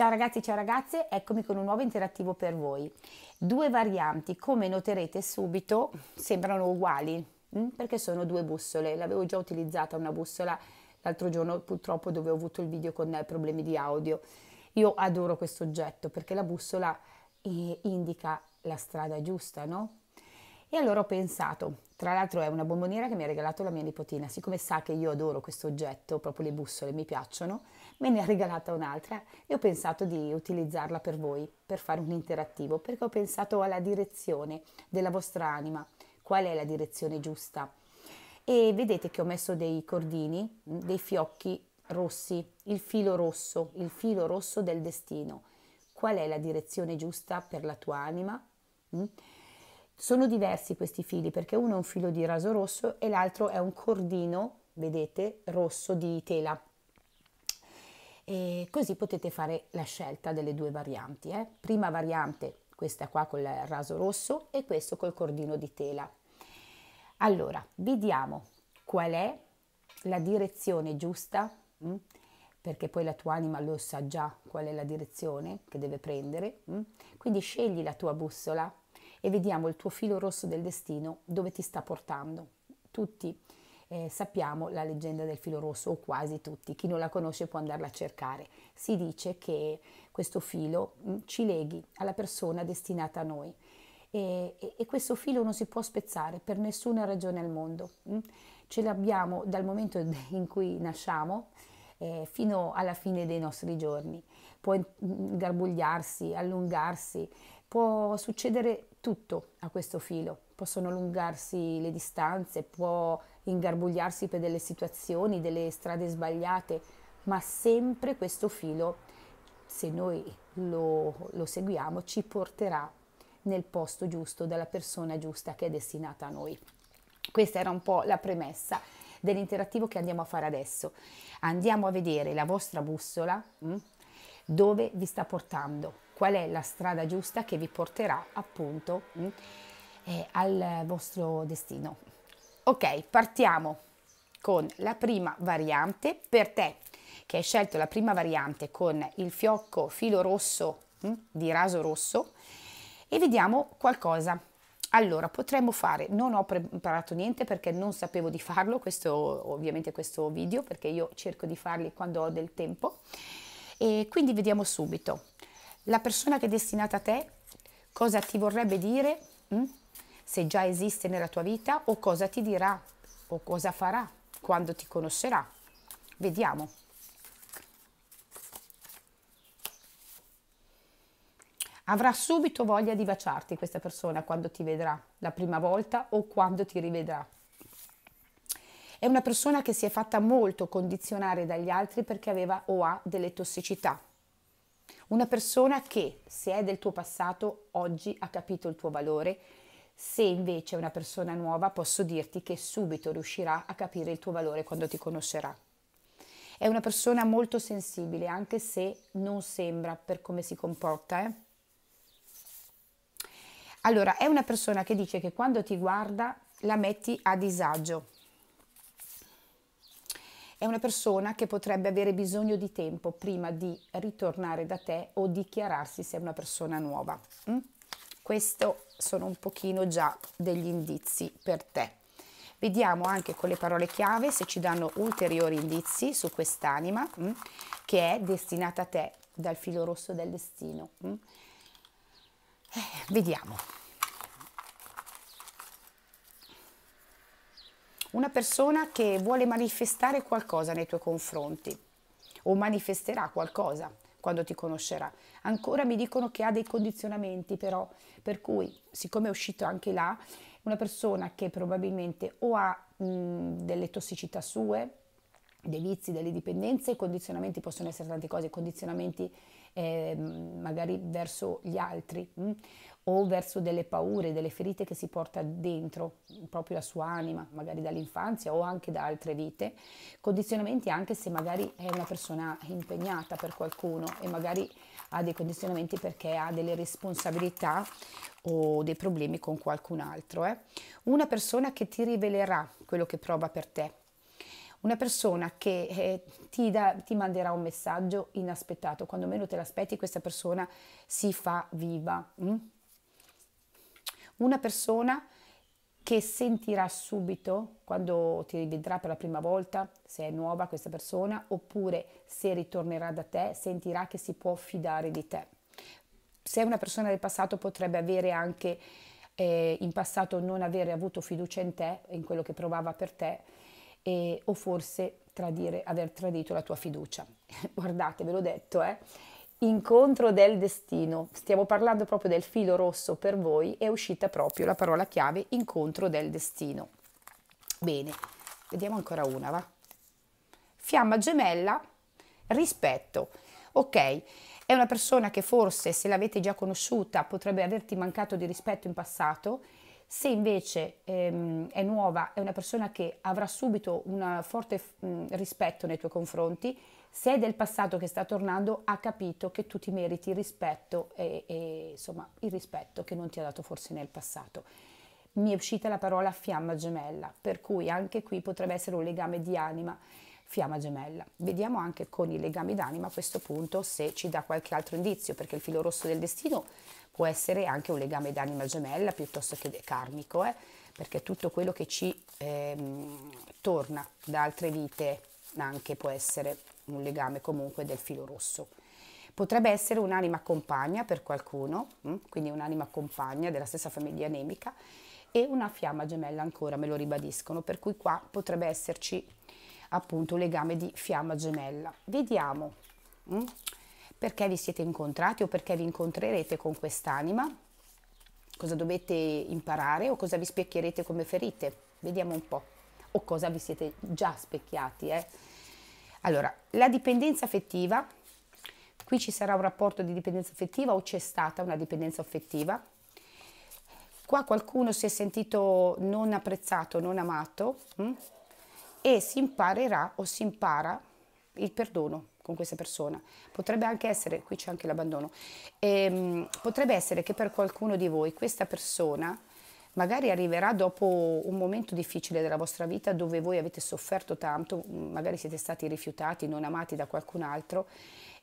Ciao ragazzi, ciao ragazze, eccomi con un nuovo interattivo per voi. Due varianti, come noterete subito, sembrano uguali mm? perché sono due bussole. L'avevo già utilizzata una bussola l'altro giorno, purtroppo dove ho avuto il video con eh, problemi di audio. Io adoro questo oggetto perché la bussola eh, indica la strada giusta, no? E allora ho pensato, tra l'altro è una bomboniera che mi ha regalato la mia nipotina, siccome sa che io adoro questo oggetto, proprio le bussole mi piacciono, me ne ha regalata un'altra e ho pensato di utilizzarla per voi, per fare un interattivo, perché ho pensato alla direzione della vostra anima, qual è la direzione giusta. E vedete che ho messo dei cordini, dei fiocchi rossi, il filo rosso, il filo rosso del destino. Qual è la direzione giusta per la tua anima? Mm? Sono diversi questi fili perché uno è un filo di raso rosso e l'altro è un cordino, vedete, rosso di tela. E così potete fare la scelta delle due varianti. Eh? Prima variante, questa qua col raso rosso e questo col cordino di tela. Allora, vediamo qual è la direzione giusta, mh? Mm? perché poi la tua anima lo sa già qual è la direzione che deve prendere. Mh? Mm? Quindi scegli la tua bussola e vediamo il tuo filo rosso del destino dove ti sta portando. Tutti eh, sappiamo la leggenda del filo rosso, o quasi tutti, chi non la conosce può andarla a cercare. Si dice che questo filo mh, mm, ci leghi alla persona destinata a noi. E, e, e, questo filo non si può spezzare per nessuna ragione al mondo. Mh? Mm. Ce l'abbiamo dal momento in cui nasciamo eh, fino alla fine dei nostri giorni. Può mm, garbugliarsi, allungarsi, può succedere tutto a questo filo. Possono allungarsi le distanze, può ingarbugliarsi per delle situazioni, delle strade sbagliate, ma sempre questo filo, se noi lo, lo seguiamo, ci porterà nel posto giusto, dalla persona giusta che è destinata a noi. Questa era un po' la premessa dell'interattivo che andiamo a fare adesso. Andiamo a vedere la vostra bussola mm, dove vi sta portando qual è la strada giusta che vi porterà appunto mm, eh, al vostro destino. Ok, partiamo con la prima variante. Per te che hai scelto la prima variante con il fiocco filo rosso mh, mm, di raso rosso e vediamo qualcosa allora, potremmo fare, non ho preparato niente perché non sapevo di farlo, questo, ovviamente questo video, perché io cerco di farli quando ho del tempo. E quindi vediamo subito la persona che è destinata a te cosa ti vorrebbe dire hm? se già esiste nella tua vita o cosa ti dirà o cosa farà quando ti conoscerà. Vediamo. Avrà subito voglia di baciarti questa persona quando ti vedrà la prima volta o quando ti rivedrà. È una persona che si è fatta molto condizionare dagli altri perché aveva o ha delle tossicità una persona che, se è del tuo passato, oggi ha capito il tuo valore. Se invece è una persona nuova, posso dirti che subito riuscirà a capire il tuo valore quando ti conoscerà. È una persona molto sensibile, anche se non sembra per come si comporta. Eh? Allora, è una persona che dice che quando ti guarda la metti a disagio. È una persona che potrebbe avere bisogno di tempo prima di ritornare da te o dichiararsi se è una persona nuova. Mm? Questo sono un pochino già degli indizi per te. Vediamo anche con le parole chiave se ci danno ulteriori indizi su quest'anima mm? che è destinata a te dal filo rosso del destino. Mm? Eh, vediamo. una persona che vuole manifestare qualcosa nei tuoi confronti o manifesterà qualcosa quando ti conoscerà. Ancora mi dicono che ha dei condizionamenti però, per cui siccome è uscito anche là, una persona che probabilmente o ha mh, delle tossicità sue, dei vizi, delle dipendenze, i condizionamenti possono essere tante cose, i condizionamenti eh, magari verso gli altri mh? Mm? o verso delle paure, delle ferite che si porta dentro proprio la sua anima, magari dall'infanzia o anche da altre vite, condizionamenti anche se magari è una persona impegnata per qualcuno e magari ha dei condizionamenti perché ha delle responsabilità o dei problemi con qualcun altro. Eh? Una persona che ti rivelerà quello che prova per te, una persona che eh, ti, da, ti manderà un messaggio inaspettato, quando meno te l'aspetti questa persona si fa viva. Mm? Una persona che sentirà subito quando ti rivedrà per la prima volta, se è nuova questa persona, oppure se ritornerà da te, sentirà che si può fidare di te. Se è una persona del passato potrebbe avere anche eh, in passato non avere avuto fiducia in te, in quello che provava per te, e, o forse tradire, aver tradito la tua fiducia. Guardate, ve l'ho detto, eh? incontro del destino. Stiamo parlando proprio del filo rosso per voi, è uscita proprio la parola chiave incontro del destino. Bene, vediamo ancora una, va? Fiamma gemella, rispetto. Ok, è una persona che forse se l'avete già conosciuta potrebbe averti mancato di rispetto in passato se invece ehm, è nuova, è una persona che avrà subito un forte mh, mm, rispetto nei tuoi confronti, se è del passato che sta tornando, ha capito che tu ti meriti rispetto e, e insomma il rispetto che non ti ha dato forse nel passato. Mi è uscita la parola fiamma gemella, per cui anche qui potrebbe essere un legame di anima fiamma gemella. Vediamo anche con i legami d'anima a questo punto se ci dà qualche altro indizio, perché il filo rosso del destino può essere anche un legame d'anima gemella piuttosto che karmico, eh? perché tutto quello che ci ehm, torna da altre vite anche può essere un legame comunque del filo rosso. Potrebbe essere un'anima compagna per qualcuno, mm, quindi un'anima compagna della stessa famiglia anemica, e una fiamma gemella ancora, me lo ribadiscono, per cui qua potrebbe esserci appunto un legame di fiamma gemella. Vediamo mh? Mm, perché vi siete incontrati o perché vi incontrerete con quest'anima, cosa dovete imparare o cosa vi specchierete come ferite. Vediamo un po' o cosa vi siete già specchiati. Eh? Allora, la dipendenza affettiva, qui ci sarà un rapporto di dipendenza affettiva o c'è stata una dipendenza affettiva? Qua qualcuno si è sentito non apprezzato, non amato, mh? Mm? e si imparerà o si impara il perdono con questa persona. Potrebbe anche essere, qui c'è anche l'abbandono, ehm, potrebbe essere che per qualcuno di voi questa persona magari arriverà dopo un momento difficile della vostra vita dove voi avete sofferto tanto, magari siete stati rifiutati, non amati da qualcun altro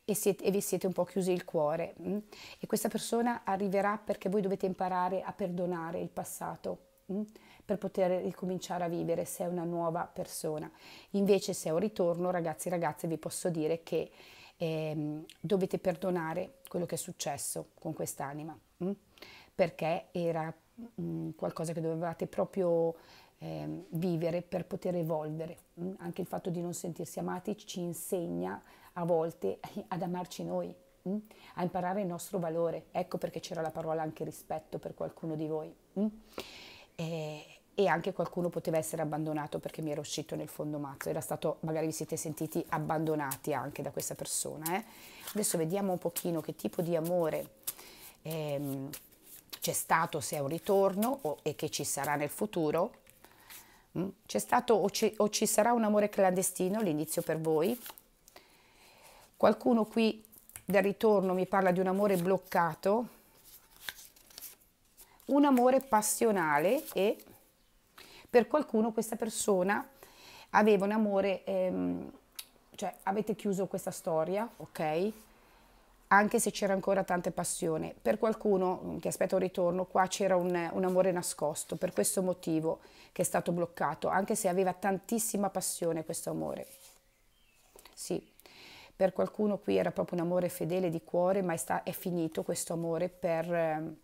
e, siete, e vi siete un po' chiusi il cuore. Mh? Mm? E questa persona arriverà perché voi dovete imparare a perdonare il passato. Mh? Mm? per poter ricominciare a vivere, se è una nuova persona. Invece se è un ritorno, ragazzi e ragazze, vi posso dire che eh, dovete perdonare quello che è successo con quest'anima, mh? Mm? perché era mh, mm, qualcosa che dovevate proprio eh, vivere per poter evolvere. Mh? Mm? Anche il fatto di non sentirsi amati ci insegna a volte ad amarci noi, a imparare il nostro valore. Ecco perché c'era la parola anche rispetto per qualcuno di voi. Eh, e anche qualcuno poteva essere abbandonato perché mi era uscito nel fondo mazzo, era stato, magari vi siete sentiti abbandonati anche da questa persona. Eh? Adesso vediamo un pochino che tipo di amore ehm, c'è stato, se è un ritorno o, e che ci sarà nel futuro. Mm, c'è stato o ci, o ci sarà un amore clandestino, l'inizio per voi. Qualcuno qui del ritorno mi parla di un amore bloccato, un amore passionale e per qualcuno questa persona aveva un amore, ehm, cioè avete chiuso questa storia, ok? Anche se c'era ancora tanta passione. Per qualcuno mm, che aspetta un ritorno, qua c'era un, un amore nascosto, per questo motivo che è stato bloccato, anche se aveva tantissima passione questo amore. Sì, per qualcuno qui era proprio un amore fedele di cuore, ma è, sta, è finito questo amore per ehm,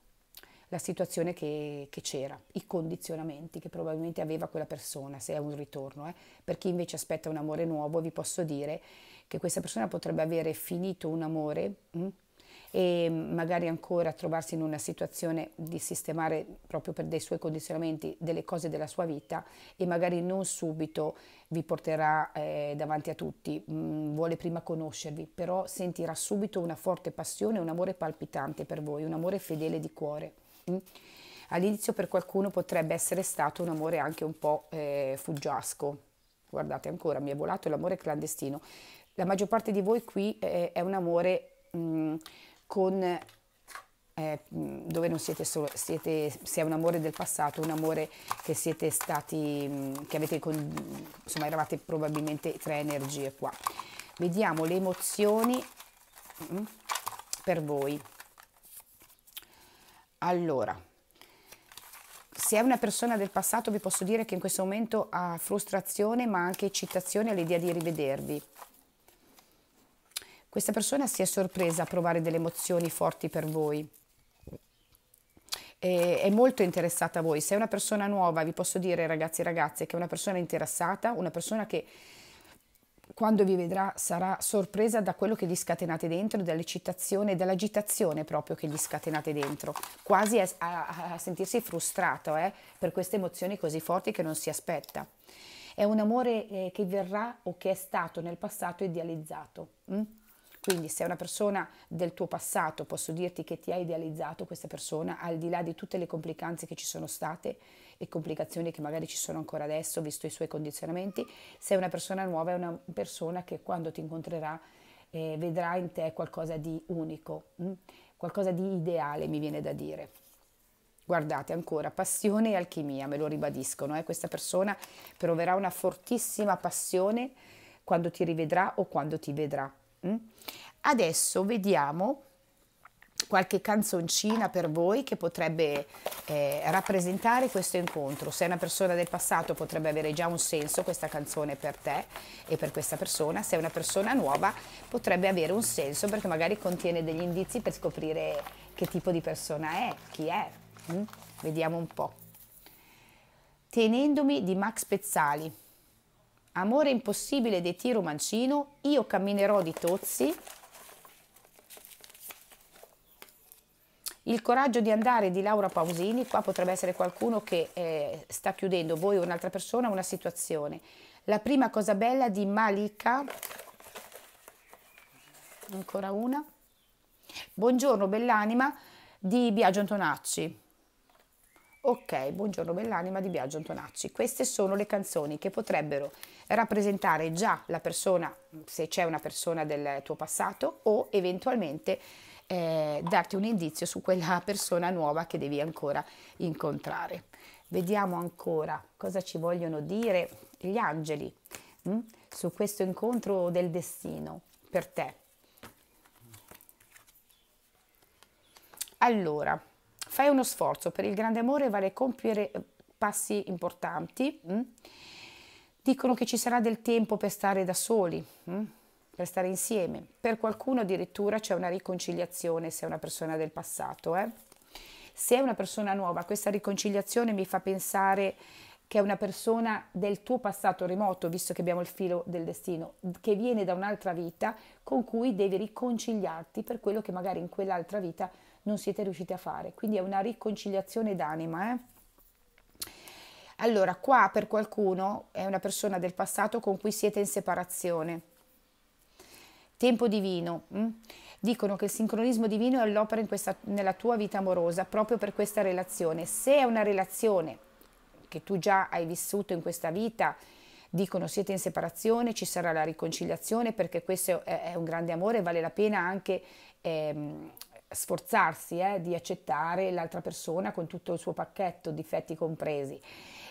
la situazione che, che c'era, i condizionamenti che probabilmente aveva quella persona, se è un ritorno. Eh. Per chi invece aspetta un amore nuovo, vi posso dire che questa persona potrebbe avere finito un amore mh, mm, e magari ancora trovarsi in una situazione di sistemare proprio per dei suoi condizionamenti delle cose della sua vita e magari non subito vi porterà eh, davanti a tutti, mm, vuole prima conoscervi, però sentirà subito una forte passione, un amore palpitante per voi, un amore fedele di cuore. Mm. All'inizio per qualcuno potrebbe essere stato un amore anche un po' eh, fuggiasco. Guardate ancora, mi è volato l'amore clandestino. La maggior parte di voi qui eh, è un amore mh, mm, con eh, mm, dove non siete solo, siete, se è un amore del passato, un amore che siete stati, che avete, con, insomma eravate probabilmente tre energie qua. Vediamo le emozioni per voi. Allora, se è una persona del passato vi posso dire che in questo momento ha frustrazione ma anche eccitazione all'idea di rivedervi. Questa persona si è sorpresa a provare delle emozioni forti per voi. E è molto interessata a voi. Se è una persona nuova, vi posso dire ragazzi e ragazze che è una persona interessata, una persona che quando vi vedrà sarà sorpresa da quello che gli scatenate dentro, dall'eccitazione, e dall'agitazione proprio che gli scatenate dentro, quasi a, a, a sentirsi frustrato eh, per queste emozioni così forti che non si aspetta. È un amore eh, che verrà o che è stato nel passato idealizzato. Hm? Quindi se è una persona del tuo passato posso dirti che ti ha idealizzato questa persona, al di là di tutte le complicanze che ci sono state e complicazioni che magari ci sono ancora adesso, visto i suoi condizionamenti, se è una persona nuova è una persona che quando ti incontrerà eh, vedrà in te qualcosa di unico, mh? Mm? qualcosa di ideale mi viene da dire. Guardate ancora, passione e alchimia, me lo ribadiscono, eh? questa persona proverà una fortissima passione quando ti rivedrà o quando ti vedrà Mm? Adesso vediamo qualche canzoncina per voi che potrebbe eh, rappresentare questo incontro. Se è una persona del passato potrebbe avere già un senso questa canzone per te e per questa persona, se è una persona nuova potrebbe avere un senso perché magari contiene degli indizi per scoprire che tipo di persona è, chi è. Mm? Vediamo un po'. Tenendomi di Max Pezzali. Amore impossibile di Tiro Mancino, Io camminerò di Tozzi, Il coraggio di andare di Laura Pausini, qua potrebbe essere qualcuno che eh, sta chiudendo, voi o un'altra persona, una situazione. La prima cosa bella di Malika, ancora una. Buongiorno Bellanima di Biagio Antonacci. Ok, buongiorno Bellanima di Biagio Antonacci. Queste sono le canzoni che potrebbero rappresentare già la persona, se c'è una persona del tuo passato o eventualmente eh, darti un indizio su quella persona nuova che devi ancora incontrare. Vediamo ancora cosa ci vogliono dire gli angeli mh? Mm, su questo incontro del destino per te. Allora, Fai uno sforzo, per il grande amore vale compiere eh, passi importanti. Mm? Dicono che ci sarà del tempo per stare da soli, mm? per stare insieme. Per qualcuno addirittura c'è una riconciliazione se è una persona del passato. Eh? Se è una persona nuova, questa riconciliazione mi fa pensare che è una persona del tuo passato remoto, visto che abbiamo il filo del destino, che viene da un'altra vita con cui devi riconciliarti per quello che magari in quell'altra vita non siete riusciti a fare. Quindi è una riconciliazione d'anima. Eh? Allora, qua per qualcuno è una persona del passato con cui siete in separazione. Tempo divino. Mh? Mm? Dicono che il sincronismo divino è all'opera nella tua vita amorosa proprio per questa relazione. Se è una relazione che tu già hai vissuto in questa vita, dicono siete in separazione, ci sarà la riconciliazione perché questo è, un grande amore, vale la pena anche ehm, sforzarsi eh, di accettare l'altra persona con tutto il suo pacchetto, difetti compresi.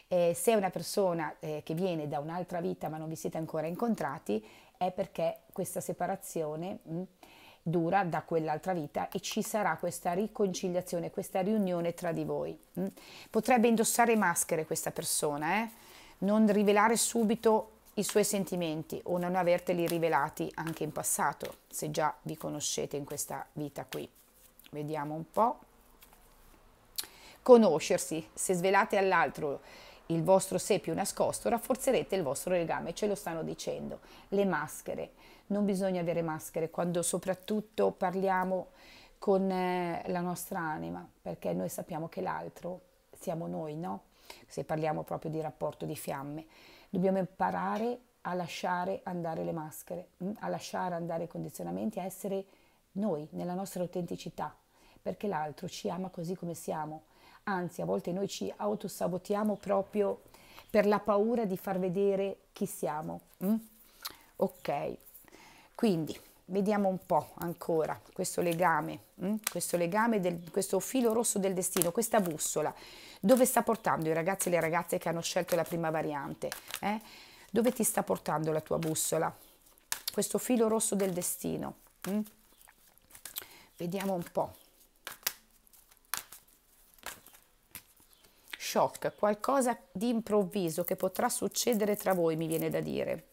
Eh, se è una persona eh, che viene da un'altra vita ma non vi siete ancora incontrati, è perché questa separazione mh, mm, dura da quell'altra vita e ci sarà questa riconciliazione, questa riunione tra di voi. Mh. Mm. Potrebbe indossare maschere questa persona, eh? non rivelare subito i suoi sentimenti o non averteli rivelati anche in passato, se già vi conoscete in questa vita qui. Vediamo un po'. Conoscersi, se svelate all'altro il vostro sé più nascosto, rafforzerete il vostro legame, ce lo stanno dicendo. Le maschere, non bisogna avere maschere quando soprattutto parliamo con eh, la nostra anima, perché noi sappiamo che l'altro siamo noi, no? Se parliamo proprio di rapporto di fiamme, dobbiamo imparare a lasciare andare le maschere, mm, a lasciare andare i condizionamenti, a essere noi nella nostra autenticità, perché l'altro ci ama così come siamo. Anzi, a volte noi ci autosabotiamo proprio per la paura di far vedere chi siamo. Mm? Ok, quindi vediamo un po' ancora questo legame, mm? questo legame, del, questo filo rosso del destino, questa bussola, dove sta portando i ragazzi e le ragazze che hanno scelto la prima variante? Eh? Dove ti sta portando la tua bussola? Questo filo rosso del destino. Mm? Vediamo un po'. shock, qualcosa di improvviso che potrà succedere tra voi, mi viene da dire.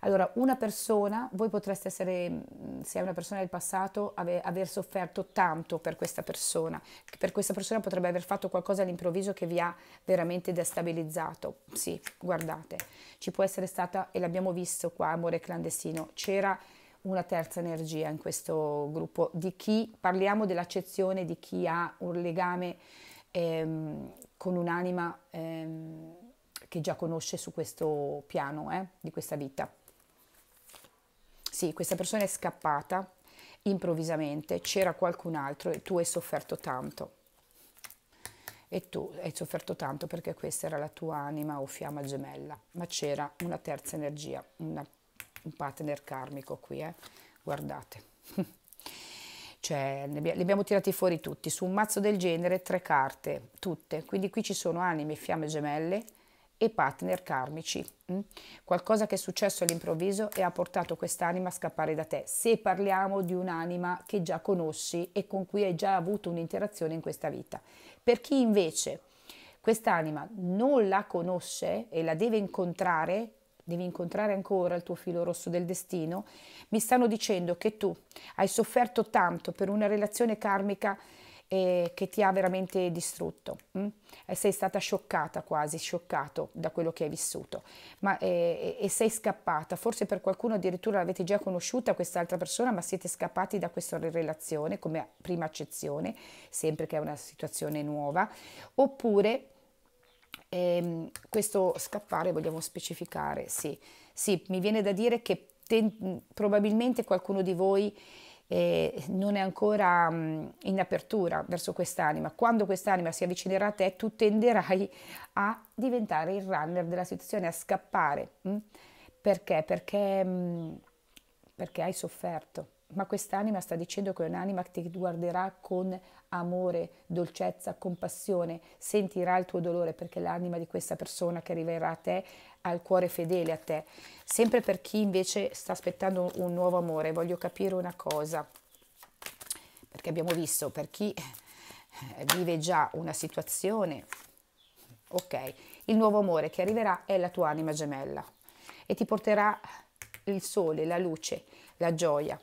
Allora, una persona, voi potreste essere, mm, se è una persona del passato, ave, aver sofferto tanto per questa persona, per questa persona potrebbe aver fatto qualcosa all'improvviso che vi ha veramente destabilizzato. Sì, guardate, ci può essere stata, e l'abbiamo visto qua, amore clandestino, c'era una terza energia in questo gruppo di chi, parliamo dell'accezione di chi ha un legame ehm, con un'anima ehm, che già conosce su questo piano eh, di questa vita. Sì, questa persona è scappata improvvisamente, c'era qualcun altro e tu hai sofferto tanto. E tu hai sofferto tanto perché questa era la tua anima o fiamma gemella, ma c'era una terza energia, una, un partner karmico qui, eh? guardate. cioè li abbiamo tirati fuori tutti, su un mazzo del genere tre carte, tutte, quindi qui ci sono anime, fiamme gemelle e partner karmici, mm? qualcosa che è successo all'improvviso e ha portato quest'anima a scappare da te, se parliamo di un'anima che già conosci e con cui hai già avuto un'interazione in questa vita. Per chi invece quest'anima non la conosce e la deve incontrare, devi incontrare ancora il tuo filo rosso del destino, mi stanno dicendo che tu hai sofferto tanto per una relazione karmica eh, che ti ha veramente distrutto. Hm? E sei stata scioccata quasi, scioccato da quello che hai vissuto, ma, eh, e sei scappata. Forse per qualcuno addirittura l'avete già conosciuta quest'altra persona, ma siete scappati da questa relazione come prima accezione, sempre che è una situazione nuova, oppure Ehm, questo scappare vogliamo specificare, sì. Sì, mi viene da dire che probabilmente qualcuno di voi eh, non è ancora mh, mm, in apertura verso quest'anima. Quando quest'anima si avvicinerà a te, tu tenderai a diventare il runner della situazione, a scappare. Mh? Mm? Perché? Perché, mh, mm, perché hai sofferto. Ma quest'anima sta dicendo che è un'anima che ti guarderà con amore, dolcezza, compassione, sentirà il tuo dolore perché l'anima di questa persona che arriverà a te ha il cuore fedele a te. Sempre per chi invece sta aspettando un nuovo amore, voglio capire una cosa, perché abbiamo visto per chi eh, vive già una situazione, ok, il nuovo amore che arriverà è la tua anima gemella e ti porterà il sole, la luce, la gioia,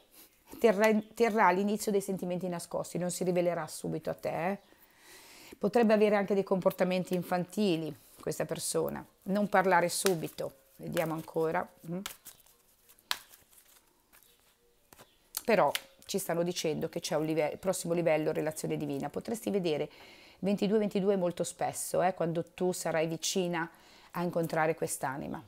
terrà, terrà l'inizio dei sentimenti nascosti, non si rivelerà subito a te. Eh. Potrebbe avere anche dei comportamenti infantili questa persona, non parlare subito, vediamo ancora. Mm. Però ci stanno dicendo che c'è un livello, prossimo livello relazione divina, potresti vedere 22-22 molto spesso, eh, quando tu sarai vicina a incontrare quest'anima.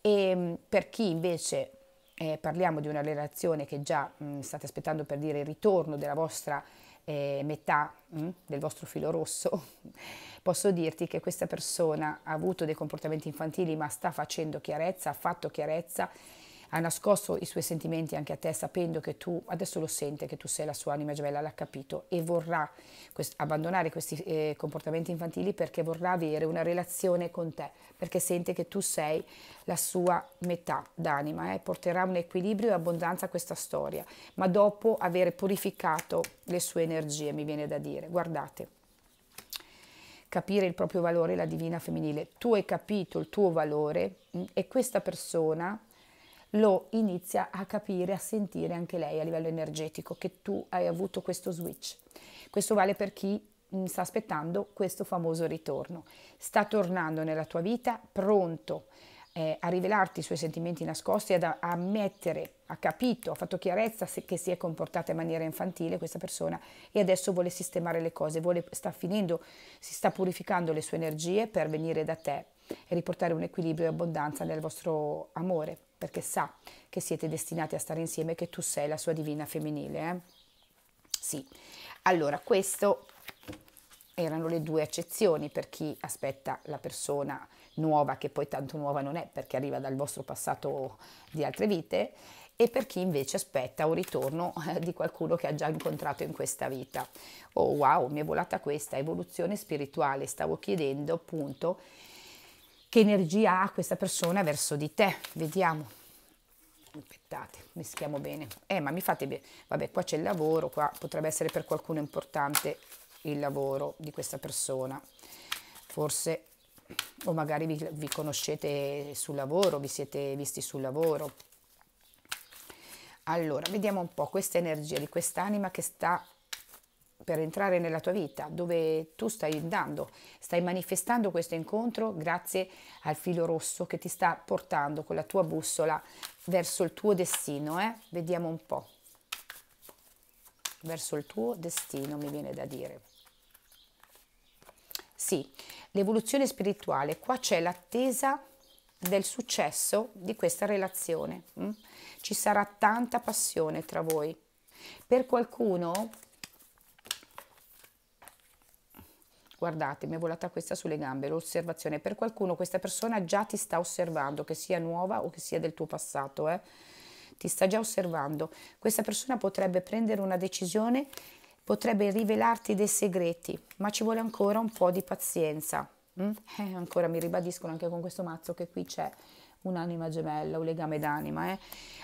E ehm, per chi invece eh, parliamo di una relazione che già mh, mm, state aspettando per dire il ritorno della vostra eh, metà, mh, mm, del vostro filo rosso, posso dirti che questa persona ha avuto dei comportamenti infantili ma sta facendo chiarezza, ha fatto chiarezza ha nascosto i suoi sentimenti anche a te sapendo che tu adesso lo sente, che tu sei la sua anima gemella, l'ha capito e vorrà quest abbandonare questi eh, comportamenti infantili perché vorrà avere una relazione con te, perché sente che tu sei la sua metà d'anima e eh? porterà un equilibrio e abbondanza a questa storia, ma dopo aver purificato le sue energie, mi viene da dire. Guardate capire il proprio valore, la divina femminile. Tu hai capito il tuo valore mh, mm, e questa persona lo inizia a capire, a sentire anche lei a livello energetico, che tu hai avuto questo switch. Questo vale per chi mm, sta aspettando questo famoso ritorno. Sta tornando nella tua vita pronto eh, a rivelarti i suoi sentimenti nascosti, ad ammettere, ha capito, ha fatto chiarezza se, che si è comportata in maniera infantile questa persona e adesso vuole sistemare le cose, vuole, sta finendo, si sta purificando le sue energie per venire da te e riportare un equilibrio e abbondanza nel vostro amore perché sa che siete destinati a stare insieme, che tu sei la sua divina femminile. Eh? Sì, allora queste erano le due accezioni per chi aspetta la persona nuova, che poi tanto nuova non è perché arriva dal vostro passato di altre vite, e per chi invece aspetta un ritorno eh, di qualcuno che ha già incontrato in questa vita. Oh wow, mi è volata questa evoluzione spirituale, stavo chiedendo appunto che energia ha questa persona verso di te. Vediamo. Aspettate, mischiamo bene. Eh, ma mi fate bene. Vabbè, qua c'è il lavoro, qua potrebbe essere per qualcuno importante il lavoro di questa persona. Forse, o magari vi, vi conoscete sul lavoro, vi siete visti sul lavoro. Allora, vediamo un po' questa energia di quest'anima che sta per entrare nella tua vita, dove tu stai andando, stai manifestando questo incontro grazie al filo rosso che ti sta portando con la tua bussola verso il tuo destino. Eh? Vediamo un po'. Verso il tuo destino, mi viene da dire. Sì, l'evoluzione spirituale, qua c'è l'attesa del successo di questa relazione. Mm? Ci sarà tanta passione tra voi. Per qualcuno Guardate, mi è volata questa sulle gambe, l'osservazione. Per qualcuno questa persona già ti sta osservando, che sia nuova o che sia del tuo passato, eh? ti sta già osservando. Questa persona potrebbe prendere una decisione, potrebbe rivelarti dei segreti, ma ci vuole ancora un po' di pazienza. Mm? Eh, ancora mi ribadiscono anche con questo mazzo che qui c'è un'anima gemella, un legame d'anima. Eh?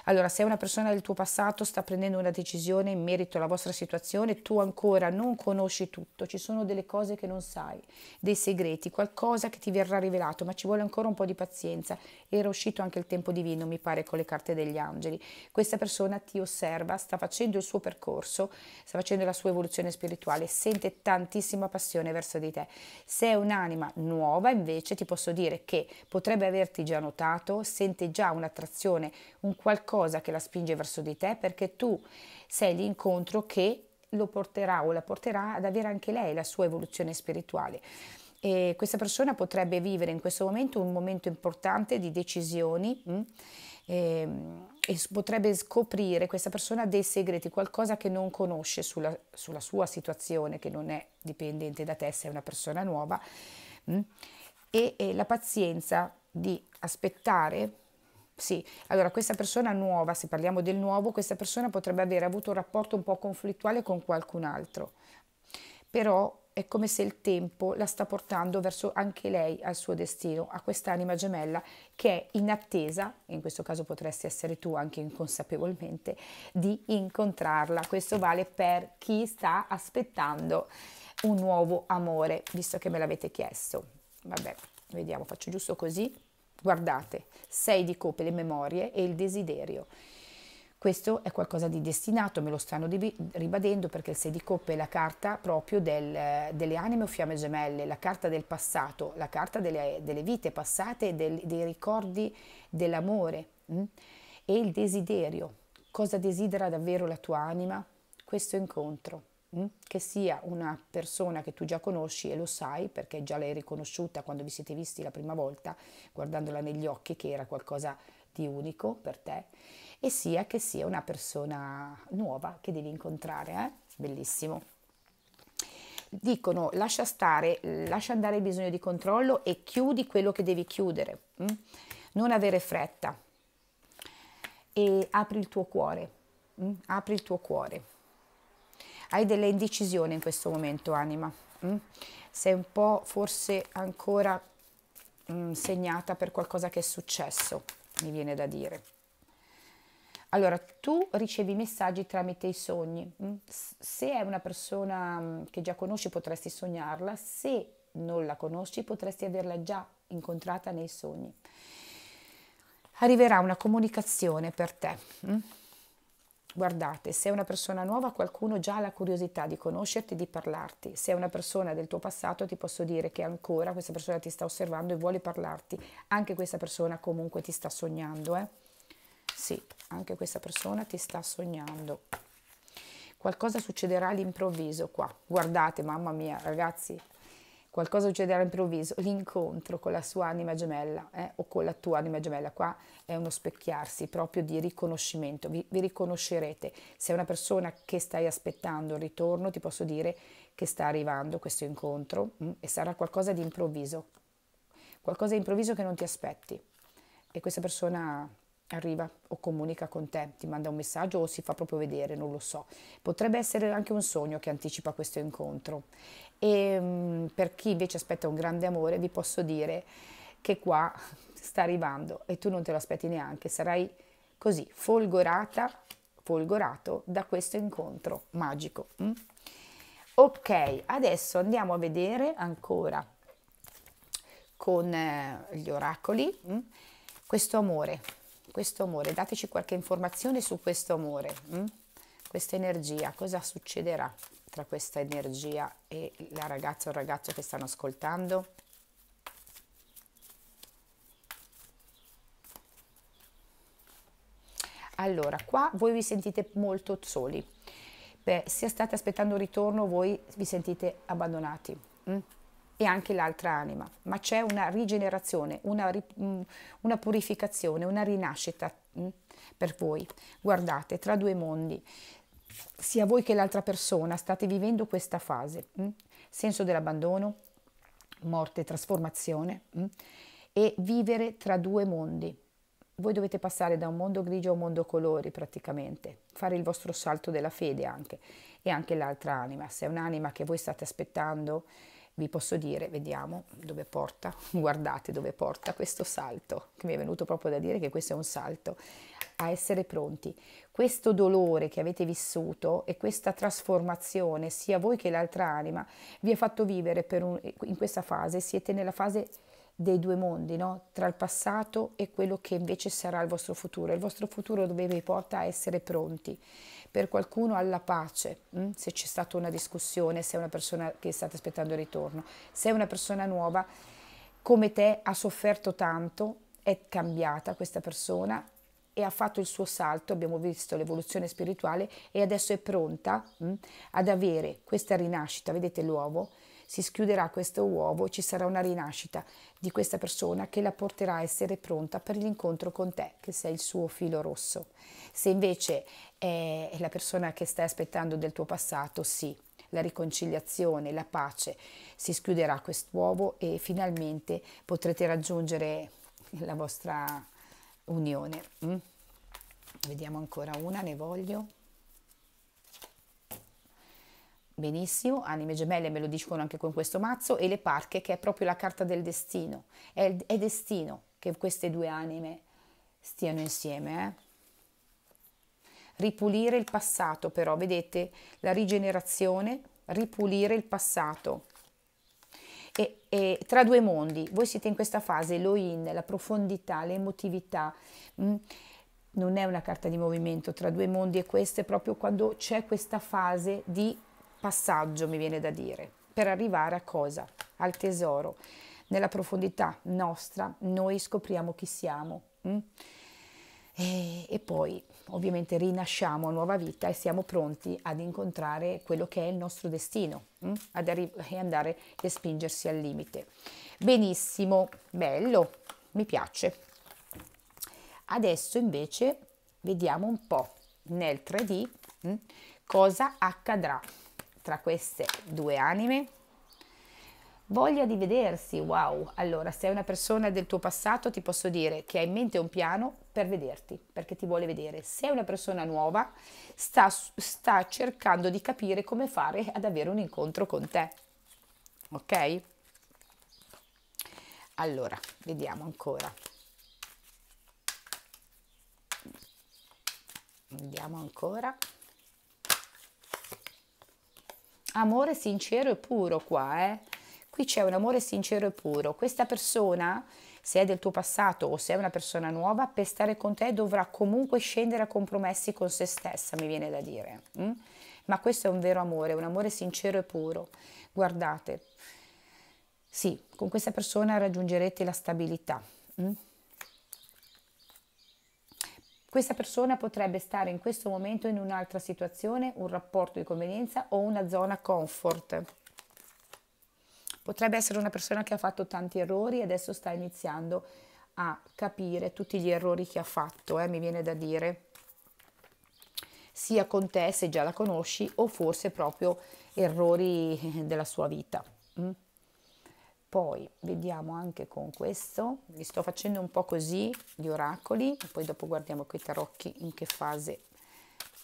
Allora, se una persona del tuo passato sta prendendo una decisione in merito alla vostra situazione, tu ancora non conosci tutto, ci sono delle cose che non sai, dei segreti, qualcosa che ti verrà rivelato, ma ci vuole ancora un po' di pazienza. Era uscito anche il tempo divino, mi pare, con le carte degli angeli. Questa persona ti osserva, sta facendo il suo percorso, sta facendo la sua evoluzione spirituale, sente tantissima passione verso di te. Se è un'anima nuova, invece, ti posso dire che potrebbe averti già notato, lato sente già un'attrazione, un qualcosa che la spinge verso di te perché tu sei l'incontro che lo porterà o la porterà ad avere anche lei la sua evoluzione spirituale. E questa persona potrebbe vivere in questo momento un momento importante di decisioni mh, mm, ehm, e, e, potrebbe scoprire questa persona dei segreti, qualcosa che non conosce sulla, sulla, sua situazione, che non è dipendente da te, se è una persona nuova. Mh, mm, e, e la pazienza di aspettare sì, allora questa persona nuova, se parliamo del nuovo, questa persona potrebbe aver avuto un rapporto un po' conflittuale con qualcun altro, però è come se il tempo la sta portando verso anche lei al suo destino, a quest'anima gemella che è in attesa, in questo caso potresti essere tu anche inconsapevolmente, di incontrarla. Questo vale per chi sta aspettando un nuovo amore, visto che me l'avete chiesto. Vabbè, vediamo, faccio giusto così. Guardate, sei di coppe le memorie e il desiderio. Questo è qualcosa di destinato, me lo stanno ribadendo perché il 6 di coppe è la carta proprio del, delle anime o fiamme gemelle, la carta del passato, la carta delle, delle vite passate, del, dei ricordi dell'amore mm? e il desiderio. Cosa desidera davvero la tua anima? Questo incontro. Mm, che sia una persona che tu già conosci e lo sai perché già l'hai riconosciuta quando vi siete visti la prima volta, guardandola negli occhi che era qualcosa di unico per te, e sia che sia una persona nuova che devi incontrare, eh? bellissimo. Dicono lascia stare, lascia andare il bisogno di controllo e chiudi quello che devi chiudere, mh? Mm? non avere fretta e apri il tuo cuore, mh? Mm? apri il tuo cuore hai delle indecisioni in questo momento, anima. Mm? Sei un po' forse ancora mm, segnata per qualcosa che è successo, mi viene da dire. Allora, tu ricevi messaggi tramite i sogni. Mm? Se è una persona mm, che già conosci potresti sognarla, se non la conosci potresti averla già incontrata nei sogni. Arriverà una comunicazione per te. Mm? Guardate, se è una persona nuova, qualcuno già ha la curiosità di conoscerti, di parlarti. Se è una persona del tuo passato, ti posso dire che ancora questa persona ti sta osservando e vuole parlarti. Anche questa persona comunque ti sta sognando, eh? Sì, anche questa persona ti sta sognando. Qualcosa succederà all'improvviso qua. Guardate, mamma mia, ragazzi, qualcosa succederà all'improvviso, l'incontro con la sua anima gemella eh, o con la tua anima gemella, qua è uno specchiarsi proprio di riconoscimento, vi, vi riconoscerete, se è una persona che stai aspettando il ritorno ti posso dire che sta arrivando questo incontro mh, mm, e sarà qualcosa di improvviso, qualcosa di improvviso che non ti aspetti e questa persona arriva o comunica con te, ti manda un messaggio o si fa proprio vedere, non lo so. Potrebbe essere anche un sogno che anticipa questo incontro. E mm, per chi invece aspetta un grande amore, vi posso dire che qua sta arrivando e tu non te lo aspetti neanche, sarai così folgorata, folgorato da questo incontro magico. Mm? Ok, adesso andiamo a vedere ancora con eh, gli oracoli mm? questo amore, questo amore, dateci qualche informazione su questo amore, questa energia, cosa succederà? tra questa energia e la ragazza o il ragazzo che stanno ascoltando? Allora, qua voi vi sentite molto soli. Beh, se state aspettando un ritorno, voi vi sentite abbandonati. Mh? Mm? E anche l'altra anima. Ma c'è una rigenerazione, una, mm, una purificazione, una rinascita mh? Mm, per voi. Guardate, tra due mondi sia voi che l'altra persona state vivendo questa fase, mh? Mm? senso dell'abbandono, morte, trasformazione mh? Mm? e vivere tra due mondi. Voi dovete passare da un mondo grigio a un mondo colori praticamente, fare il vostro salto della fede anche e anche l'altra anima. Se è un'anima che voi state aspettando, vi posso dire, vediamo dove porta, guardate dove porta questo salto, che mi è venuto proprio da dire che questo è un salto, a essere pronti. Questo dolore che avete vissuto e questa trasformazione, sia voi che l'altra anima, vi ha fatto vivere un, in questa fase, siete nella fase dei due mondi, no? tra il passato e quello che invece sarà il vostro futuro. Il vostro futuro dove vi porta a essere pronti per qualcuno alla pace, mm? se c'è stata una discussione, se è una persona che state aspettando il ritorno, se è una persona nuova come te ha sofferto tanto, è cambiata questa persona e ha fatto il suo salto, abbiamo visto l'evoluzione spirituale e adesso è pronta mm? ad avere questa rinascita, vedete l'uovo, si schiuderà questo uovo, ci sarà una rinascita di questa persona che la porterà a essere pronta per l'incontro con te, che sei il suo filo rosso. Se invece eh, è la persona che stai aspettando del tuo passato, sì, la riconciliazione, la pace, si schiuderà questo uovo e finalmente potrete raggiungere la vostra unione. Mm? Vediamo ancora una, ne voglio benissimo, anime gemelle me lo dicono anche con questo mazzo, e le parche che è proprio la carta del destino, è, è destino che queste due anime stiano insieme. Eh? Ripulire il passato però, vedete, la rigenerazione, ripulire il passato. E, e, tra due mondi, voi siete in questa fase, lo in, la profondità, l'emotività, mm? non è una carta di movimento, tra due mondi e questa è proprio quando c'è questa fase di passaggio, mi viene da dire, per arrivare a cosa? Al tesoro. Nella profondità nostra noi scopriamo chi siamo. Mm? E, e, poi ovviamente rinasciamo a nuova vita e siamo pronti ad incontrare quello che è il nostro destino mm? ad e andare e spingersi al limite. Benissimo, bello, mi piace. Adesso invece vediamo un po' nel 3D mh? Mm? cosa accadrà tra queste due anime? Voglia di vedersi, wow! Allora, se è una persona del tuo passato, ti posso dire che hai in mente un piano per vederti, perché ti vuole vedere. Se è una persona nuova, sta, sta cercando di capire come fare ad avere un incontro con te. Ok? Allora, vediamo ancora. Vediamo ancora amore sincero e puro qua, eh? Qui c'è un amore sincero e puro. Questa persona, se è del tuo passato o se è una persona nuova, per stare con te dovrà comunque scendere a compromessi con se stessa, mi viene da dire. Mm? Ma questo è un vero amore, un amore sincero e puro. Guardate, sì, con questa persona raggiungerete la stabilità. Mm? Questa persona potrebbe stare in questo momento in un'altra situazione, un rapporto di convenienza o una zona comfort. Potrebbe essere una persona che ha fatto tanti errori e adesso sta iniziando a capire tutti gli errori che ha fatto, eh, mi viene da dire sia con te se già la conosci o forse proprio errori della sua vita. Mm? poi vediamo anche con questo, vi sto facendo un po' così gli oracoli, poi dopo guardiamo con i tarocchi in che fase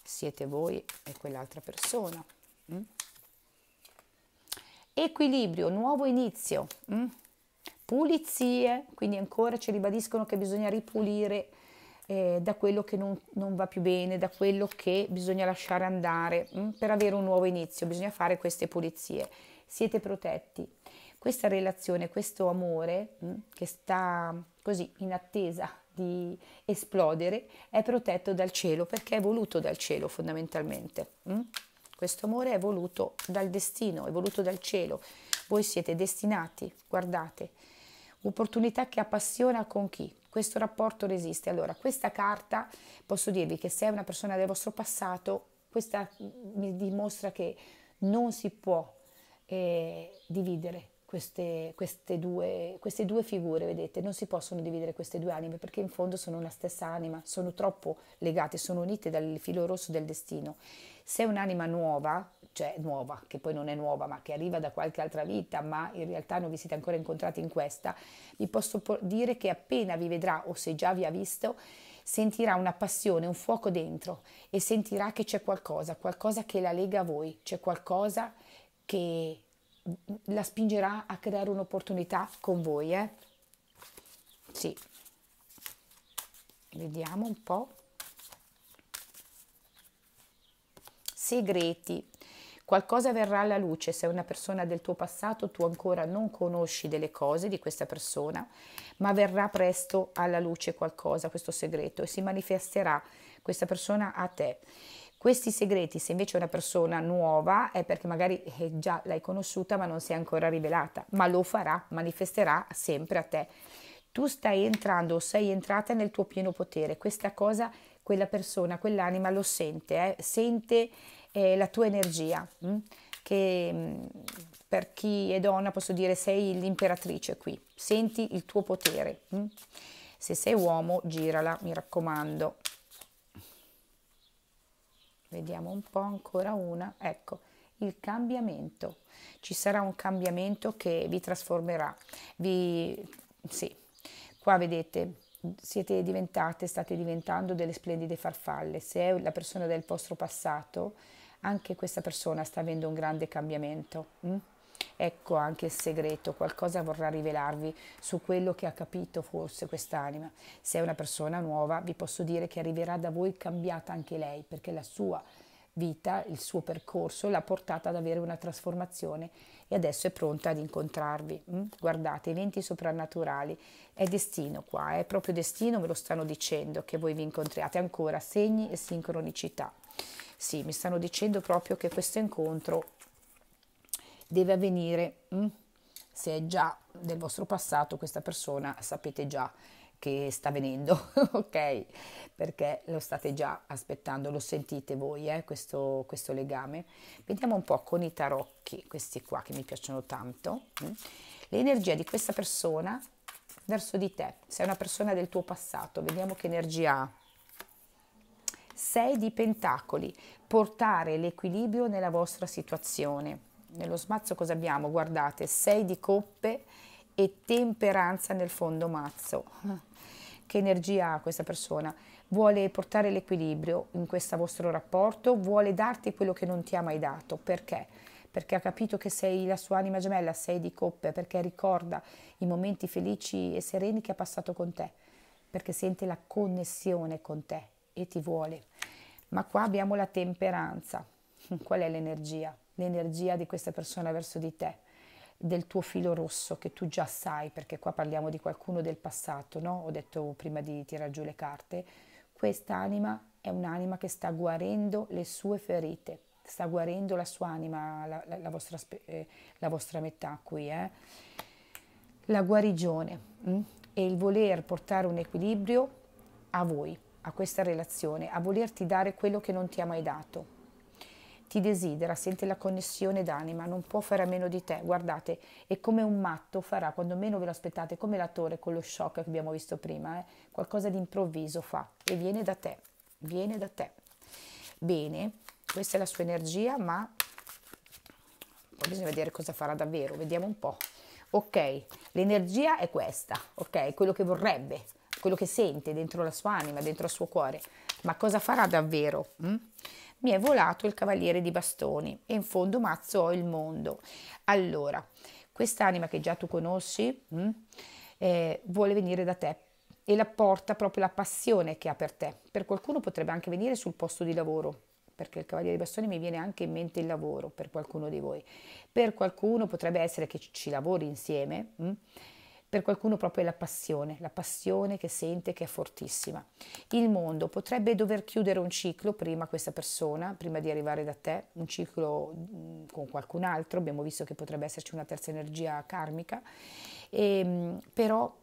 siete voi e quell'altra persona. Mm? Equilibrio, nuovo inizio, mm? pulizie, quindi ancora ci ribadiscono che bisogna ripulire eh, da quello che non, non, va più bene, da quello che bisogna lasciare andare mm? per avere un nuovo inizio, bisogna fare queste pulizie. Siete protetti questa relazione, questo amore mm, che sta così in attesa di esplodere è protetto dal cielo perché è voluto dal cielo fondamentalmente. Mm? Questo amore è voluto dal destino, è voluto dal cielo. Voi siete destinati, guardate, opportunità che appassiona con chi? Questo rapporto resiste. Allora, questa carta posso dirvi che se è una persona del vostro passato, questa mm, mi dimostra che non si può eh, dividere, queste, queste, due, queste due figure, vedete, non si possono dividere queste due anime perché in fondo sono una stessa anima, sono troppo legate, sono unite dal filo rosso del destino. Se un'anima nuova, cioè nuova, che poi non è nuova, ma che arriva da qualche altra vita, ma in realtà non vi siete ancora incontrati in questa, vi posso dire che appena vi vedrà o se già vi ha visto, sentirà una passione, un fuoco dentro e sentirà che c'è qualcosa, qualcosa che la lega a voi, c'è qualcosa che la spingerà a creare un'opportunità con voi. Eh? Sì, vediamo un po'. Segreti. Qualcosa verrà alla luce, se è una persona del tuo passato tu ancora non conosci delle cose di questa persona, ma verrà presto alla luce qualcosa, questo segreto, e si manifesterà questa persona a te. Questi segreti, se invece è una persona nuova, è perché magari eh, già l'hai conosciuta ma non si è ancora rivelata, ma lo farà, manifesterà sempre a te. Tu stai entrando o sei entrata nel tuo pieno potere, questa cosa, quella persona, quell'anima lo sente, eh? sente eh, la tua energia, mh? Mm? che mh, mm, per chi è donna posso dire sei l'imperatrice qui, senti il tuo potere. Mh? Mm? Se sei uomo girala, mi raccomando, vediamo un po' ancora una, ecco, il cambiamento. Ci sarà un cambiamento che vi trasformerà, vi, sì, qua vedete, siete diventate, state diventando delle splendide farfalle, se è la persona del vostro passato, anche questa persona sta avendo un grande cambiamento. Hm? ecco anche il segreto, qualcosa vorrà rivelarvi su quello che ha capito forse quest'anima. Se è una persona nuova vi posso dire che arriverà da voi cambiata anche lei, perché la sua vita, il suo percorso l'ha portata ad avere una trasformazione e adesso è pronta ad incontrarvi. Mm? Guardate, eventi soprannaturali, è destino qua, è proprio destino, me lo stanno dicendo, che voi vi incontriate ancora, segni e sincronicità. Sì, mi stanno dicendo proprio che questo incontro deve avvenire. Mm? Se è già del vostro passato, questa persona sapete già che sta venendo, ok? Perché lo state già aspettando, lo sentite voi, eh, questo, questo, legame. Vediamo un po' con i tarocchi, questi qua che mi piacciono tanto, mm? l'energia di questa persona verso di te. Sei una persona del tuo passato, vediamo che energia ha. Sei di pentacoli, portare l'equilibrio nella vostra situazione nello smazzo cosa abbiamo? Guardate, 6 di coppe e temperanza nel fondo mazzo. Che energia ha questa persona? Vuole portare l'equilibrio in questo vostro rapporto, vuole darti quello che non ti ha mai dato. Perché? Perché ha capito che sei la sua anima gemella, sei di coppe, perché ricorda i momenti felici e sereni che ha passato con te, perché sente la connessione con te e ti vuole. Ma qua abbiamo la temperanza. Qual è l'energia? l'energia di questa persona verso di te, del tuo filo rosso che tu già sai, perché qua parliamo di qualcuno del passato, no? Ho detto prima di tirare giù le carte, questa anima è un'anima che sta guarendo le sue ferite, sta guarendo la sua anima, la, la, la, vostra, eh, la vostra, metà qui, eh? la guarigione mh? Mm? e il voler portare un equilibrio a voi, a questa relazione, a volerti dare quello che non ti ha mai dato, ti desidera, sente la connessione d'anima, non può fare a meno di te, guardate, è come un matto farà, quando meno ve lo aspettate, come l'attore con lo shock che abbiamo visto prima, eh? qualcosa di improvviso fa e viene da te, viene da te. Bene, questa è la sua energia, ma poi bisogna vedere cosa farà davvero, vediamo un po'. Ok, l'energia è questa, ok, quello che vorrebbe, quello che sente dentro la sua anima, dentro il suo cuore, ma cosa farà davvero? Mm? mi è volato il cavaliere di bastoni e in fondo mazzo ho il mondo. Allora, quest'anima che già tu conosci mh, mm, eh, vuole venire da te e la porta proprio la passione che ha per te. Per qualcuno potrebbe anche venire sul posto di lavoro, perché il Cavaliere di Bastoni mi viene anche in mente il lavoro per qualcuno di voi. Per qualcuno potrebbe essere che ci lavori insieme. Mh? Mm, per qualcuno proprio è la passione, la passione che sente che è fortissima. Il mondo potrebbe dover chiudere un ciclo prima questa persona, prima di arrivare da te, un ciclo mm, con qualcun altro, abbiamo visto che potrebbe esserci una terza energia karmica, e, ehm, però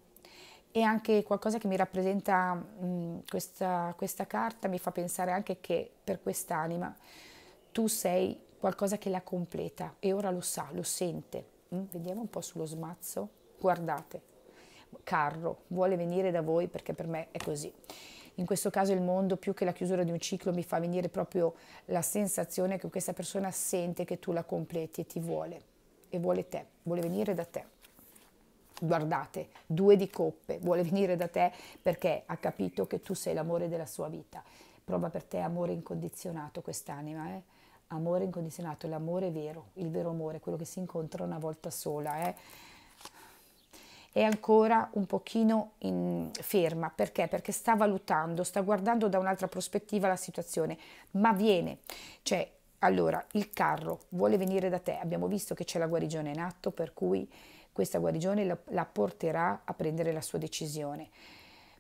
è anche qualcosa che mi rappresenta mh, mm, questa, questa carta, mi fa pensare anche che per quest'anima tu sei qualcosa che la completa e ora lo sa, lo sente. Mm? Vediamo un po' sullo smazzo guardate, carro, vuole venire da voi perché per me è così. In questo caso il mondo, più che la chiusura di un ciclo, mi fa venire proprio la sensazione che questa persona sente che tu la completi e ti vuole, e vuole te, vuole venire da te guardate, due di coppe, vuole venire da te perché ha capito che tu sei l'amore della sua vita. Prova per te amore incondizionato quest'anima, eh? Amore incondizionato, l'amore vero, il vero amore, quello che si incontra una volta sola, eh? è ancora un pochino in, ferma. Perché? Perché sta valutando, sta guardando da un'altra prospettiva la situazione, ma viene. Cioè, allora, il carro vuole venire da te. Abbiamo visto che c'è la guarigione in atto, per cui questa guarigione la, la porterà a prendere la sua decisione.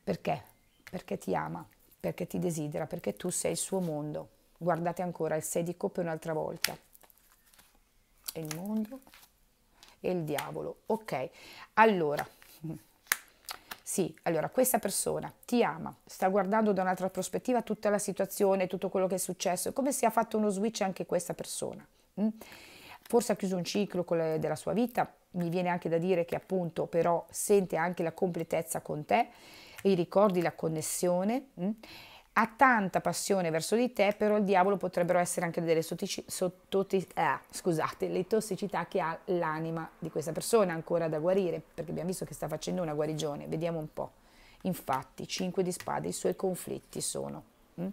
Perché? Perché ti ama, perché ti desidera, perché tu sei il suo mondo. Guardate ancora il 6 di coppe un'altra volta. il mondo e il diavolo. Ok, allora, sì, allora questa persona ti ama, sta guardando da un'altra prospettiva tutta la situazione, tutto quello che è successo, come se ha fatto uno switch anche questa persona. Mm? Forse ha chiuso un ciclo le, della sua vita, mi viene anche da dire che appunto però sente anche la completezza con te, i ricordi, la connessione. Mm? ha tanta passione verso di te, però il diavolo potrebbero essere anche delle, sottici, sottoti, eh, scusate, tossicità che ha l'anima di questa persona ancora da guarire, perché abbiamo visto che sta facendo una guarigione, vediamo un po'. Infatti, 5 di spade, i suoi conflitti sono. Mh? Mm?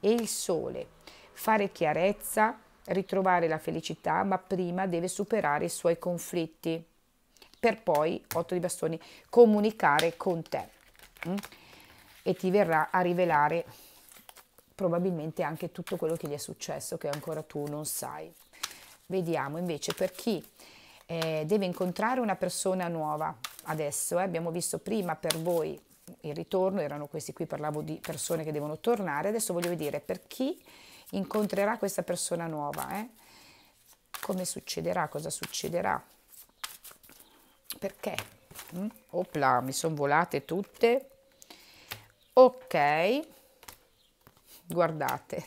E il sole, fare chiarezza, ritrovare la felicità, ma prima deve superare i suoi conflitti, per poi, 8 di bastoni, comunicare con te. Mh? Mm? e ti verrà a rivelare probabilmente anche tutto quello che gli è successo che ancora tu non sai. Vediamo invece per chi eh, deve incontrare una persona nuova adesso, eh, abbiamo visto prima per voi il ritorno, erano questi qui, parlavo di persone che devono tornare, adesso voglio vedere per chi incontrerà questa persona nuova, eh? come succederà, cosa succederà, perché. Mm? Opla, mi sono volate tutte ok guardate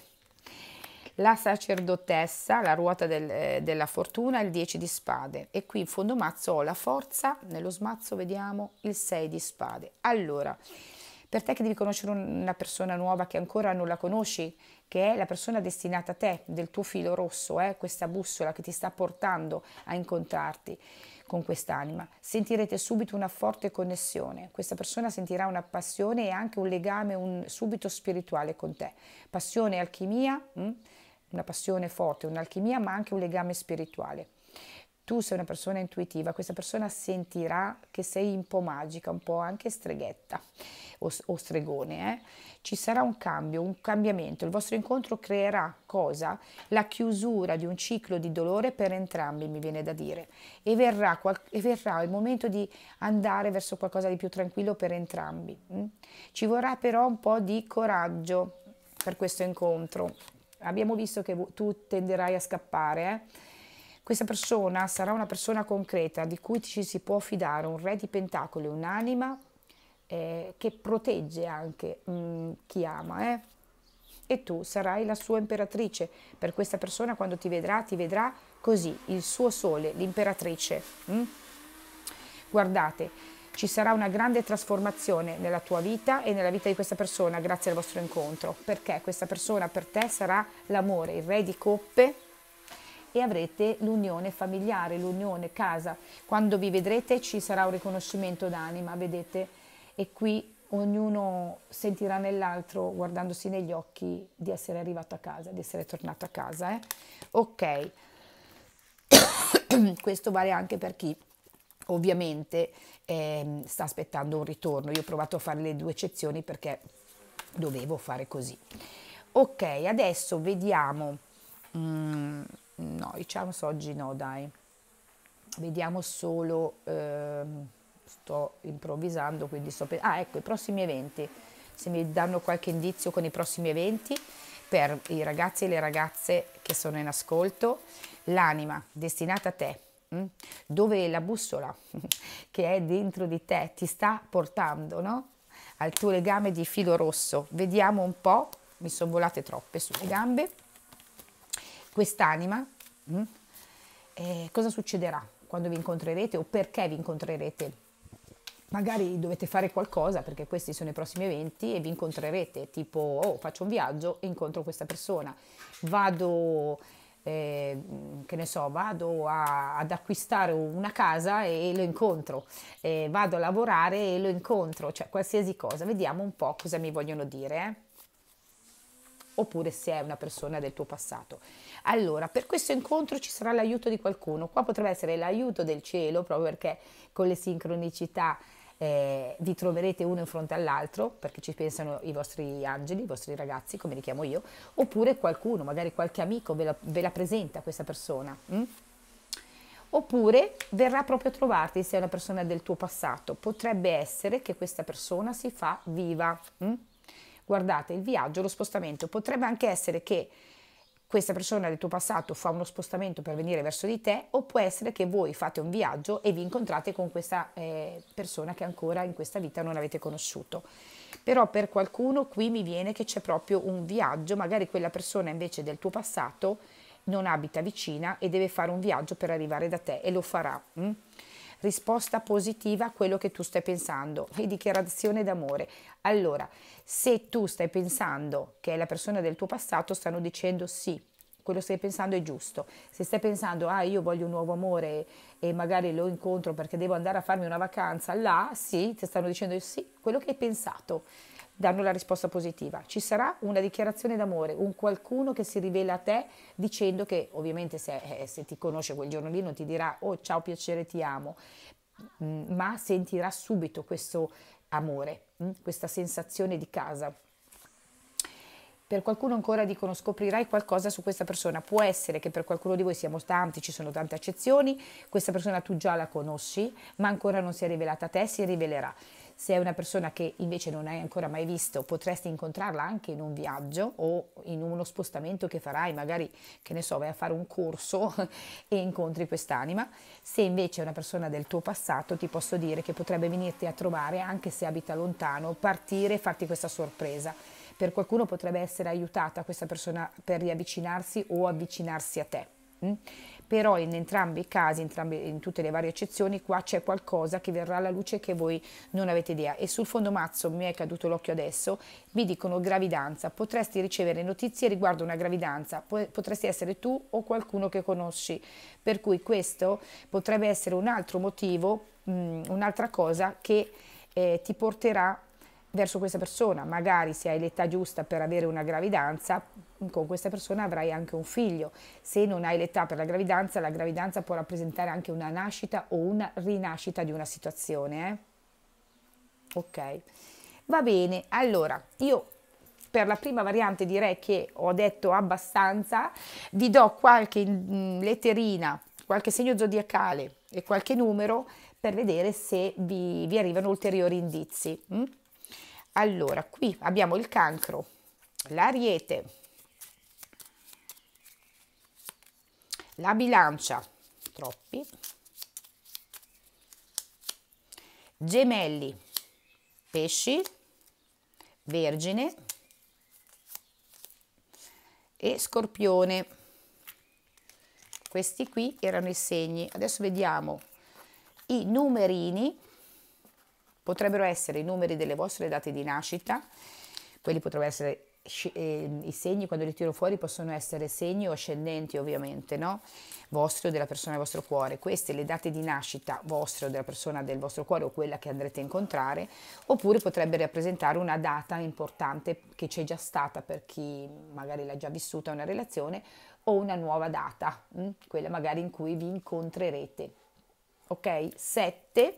la sacerdotessa, la ruota del, eh, della fortuna, il 10 di spade e qui in fondo mazzo ho la forza, nello smazzo vediamo il 6 di spade. Allora, per te che devi conoscere una persona nuova che ancora non la conosci, che è la persona destinata a te, del tuo filo rosso, eh, questa bussola che ti sta portando a incontrarti, con quest'anima. Sentirete subito una forte connessione, questa persona sentirà una passione e anche un legame un, subito spirituale con te. Passione e alchimia, mm? una passione forte, un'alchimia, ma anche un legame spirituale tu sei una persona intuitiva, questa persona sentirà che sei un po' magica, un po' anche streghetta o, o stregone, eh? ci sarà un cambio, un cambiamento, il vostro incontro creerà cosa? La chiusura di un ciclo di dolore per entrambi, mi viene da dire, e verrà, e verrà il momento di andare verso qualcosa di più tranquillo per entrambi. Mm? Ci vorrà però un po' di coraggio per questo incontro. Abbiamo visto che tu tenderai a scappare, eh? Questa persona sarà una persona concreta di cui ci si può fidare, un re di pentacoli, un'anima eh, che protegge anche mh, mm, chi ama. Eh? E tu sarai la sua imperatrice. Per questa persona quando ti vedrà, ti vedrà così, il suo sole, l'imperatrice. Mm? Guardate, ci sarà una grande trasformazione nella tua vita e nella vita di questa persona grazie al vostro incontro, perché questa persona per te sarà l'amore, il re di coppe e avrete l'unione familiare, l'unione casa. Quando vi vedrete ci sarà un riconoscimento d'anima, vedete? E qui ognuno sentirà nell'altro, guardandosi negli occhi, di essere arrivato a casa, di essere tornato a casa. Eh? Ok, questo vale anche per chi ovviamente eh, sta aspettando un ritorno. Io ho provato a fare le due eccezioni perché dovevo fare così. Ok, adesso vediamo. Mm. No, i charms oggi no, dai. Vediamo solo, ehm, sto improvvisando, quindi sto pensando. Ah, ecco, i prossimi eventi. Se mi danno qualche indizio con i prossimi eventi per i ragazzi e le ragazze che sono in ascolto, l'anima destinata a te, mm? dove la bussola che è dentro di te ti sta portando, no? Al tuo legame di filo rosso. Vediamo un po', mi sono volate troppe sulle gambe quest'anima, mm, eh, cosa succederà quando vi incontrerete o perché vi incontrerete? Magari dovete fare qualcosa perché questi sono i prossimi eventi e vi incontrerete, tipo oh, faccio un viaggio e incontro questa persona, vado eh, che ne so, vado a, ad acquistare una casa e lo incontro, eh, vado a lavorare e lo incontro, cioè qualsiasi cosa, vediamo un po' cosa mi vogliono dire, eh? oppure se è una persona del tuo passato. Allora, per questo incontro ci sarà l'aiuto di qualcuno. Qua potrebbe essere l'aiuto del cielo, proprio perché con le sincronicità eh, vi troverete uno in fronte all'altro, perché ci pensano i vostri angeli, i vostri ragazzi, come li chiamo io, oppure qualcuno, magari qualche amico ve la, ve la presenta questa persona. Hm? Oppure verrà proprio a trovarti se è una persona del tuo passato. Potrebbe essere che questa persona si fa viva. Hm? Guardate, il viaggio, lo spostamento, potrebbe anche essere che questa persona del tuo passato fa uno spostamento per venire verso di te o può essere che voi fate un viaggio e vi incontrate con questa eh, persona che ancora in questa vita non avete conosciuto. Però per qualcuno qui mi viene che c'è proprio un viaggio, magari quella persona invece del tuo passato non abita vicina e deve fare un viaggio per arrivare da te e lo farà. Hm? risposta positiva a quello che tu stai pensando e dichiarazione d'amore. Allora, se tu stai pensando che la persona del tuo passato stanno dicendo sì, quello che stai pensando è giusto. Se stai pensando, ah, io voglio un nuovo amore e magari lo incontro perché devo andare a farmi una vacanza, là sì, ti stanno dicendo sì, quello che hai pensato danno la risposta positiva. Ci sarà una dichiarazione d'amore, un qualcuno che si rivela a te dicendo che ovviamente se, eh, se ti conosce quel giorno lì non ti dirà oh ciao piacere ti amo, mm, ma sentirà subito questo amore, mm, questa sensazione di casa. Per qualcuno ancora dicono scoprirai qualcosa su questa persona, può essere che per qualcuno di voi siamo tanti, ci sono tante accezioni, questa persona tu già la conosci, ma ancora non si è rivelata a te, si rivelerà. Se è una persona che invece non hai ancora mai visto, potresti incontrarla anche in un viaggio o in uno spostamento che farai, magari che ne so, vai a fare un corso e incontri quest'anima. Se invece è una persona del tuo passato, ti posso dire che potrebbe venirti a trovare anche se abita lontano, partire e farti questa sorpresa. Per qualcuno potrebbe essere aiutata questa persona per riavvicinarsi o avvicinarsi a te. Mm? però in entrambi i casi, in, entrambe, in tutte le varie eccezioni, qua c'è qualcosa che verrà alla luce che voi non avete idea. E sul fondo mazzo mi è caduto l'occhio adesso, mi dicono gravidanza, potresti ricevere notizie riguardo una gravidanza, potresti essere tu o qualcuno che conosci, per cui questo potrebbe essere un altro motivo, mm, un'altra cosa che eh, ti porterà verso questa persona, magari se hai l'età giusta per avere una gravidanza, con questa persona avrai anche un figlio. Se non hai l'età per la gravidanza, la gravidanza può rappresentare anche una nascita o una rinascita di una situazione. Eh? Ok, va bene. Allora, io per la prima variante direi che ho detto abbastanza, vi do qualche mm, letterina, qualche segno zodiacale e qualche numero per vedere se vi, vi arrivano ulteriori indizi. Mm? Allora, qui abbiamo il cancro, l'ariete, la bilancia, troppi, gemelli, pesci, vergine e scorpione. Questi qui erano i segni. Adesso vediamo i numerini Potrebbero essere i numeri delle vostre date di nascita, quelli potrebbero essere eh, i segni, quando li tiro fuori possono essere segni o ascendenti ovviamente, no? Vostri o della persona del vostro cuore. Queste le date di nascita vostre o della persona del vostro cuore o quella che andrete a incontrare, oppure potrebbe rappresentare una data importante che c'è già stata per chi magari l'ha già vissuta una relazione o una nuova data, mh? Mm? quella magari in cui vi incontrerete. Ok? 7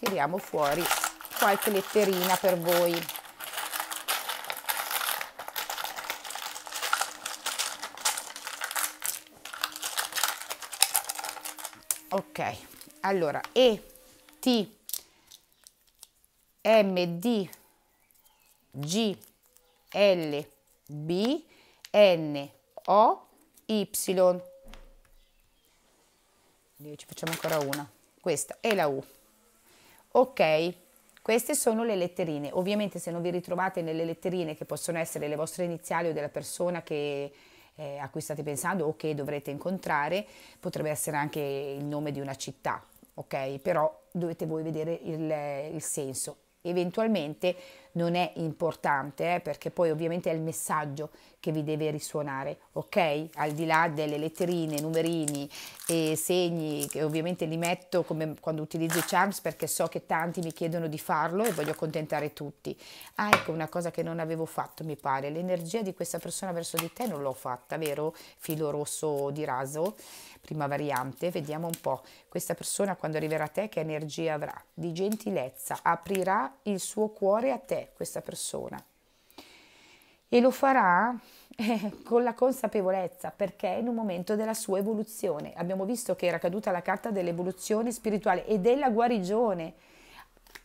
tiriamo fuori qualche letterina per voi. Ok, allora E, T, M, D, G, L, B, N, O, Y. Ci facciamo ancora una. Questa è la U. Ok, queste sono le letterine. Ovviamente se non vi ritrovate nelle letterine che possono essere le vostre iniziali o della persona che, eh, a cui state pensando o che dovrete incontrare, potrebbe essere anche il nome di una città, ok? Però dovete voi vedere il, il senso. Eventualmente non è importante eh, perché poi ovviamente è il messaggio che vi deve risuonare, ok? Al di là delle letterine, numerini e segni, che ovviamente li metto come quando utilizzo i charms perché so che tanti mi chiedono di farlo e voglio accontentare tutti. Ah, ecco una cosa che non avevo fatto, mi pare, l'energia di questa persona verso di te non l'ho fatta, vero? Filo rosso di raso, prima variante, vediamo un po'. Questa persona quando arriverà a te che energia avrà? Di gentilezza, aprirà il suo cuore a te, questa persona e lo farà eh, con la consapevolezza perché è in un momento della sua evoluzione. Abbiamo visto che era caduta la carta dell'evoluzione spirituale e della guarigione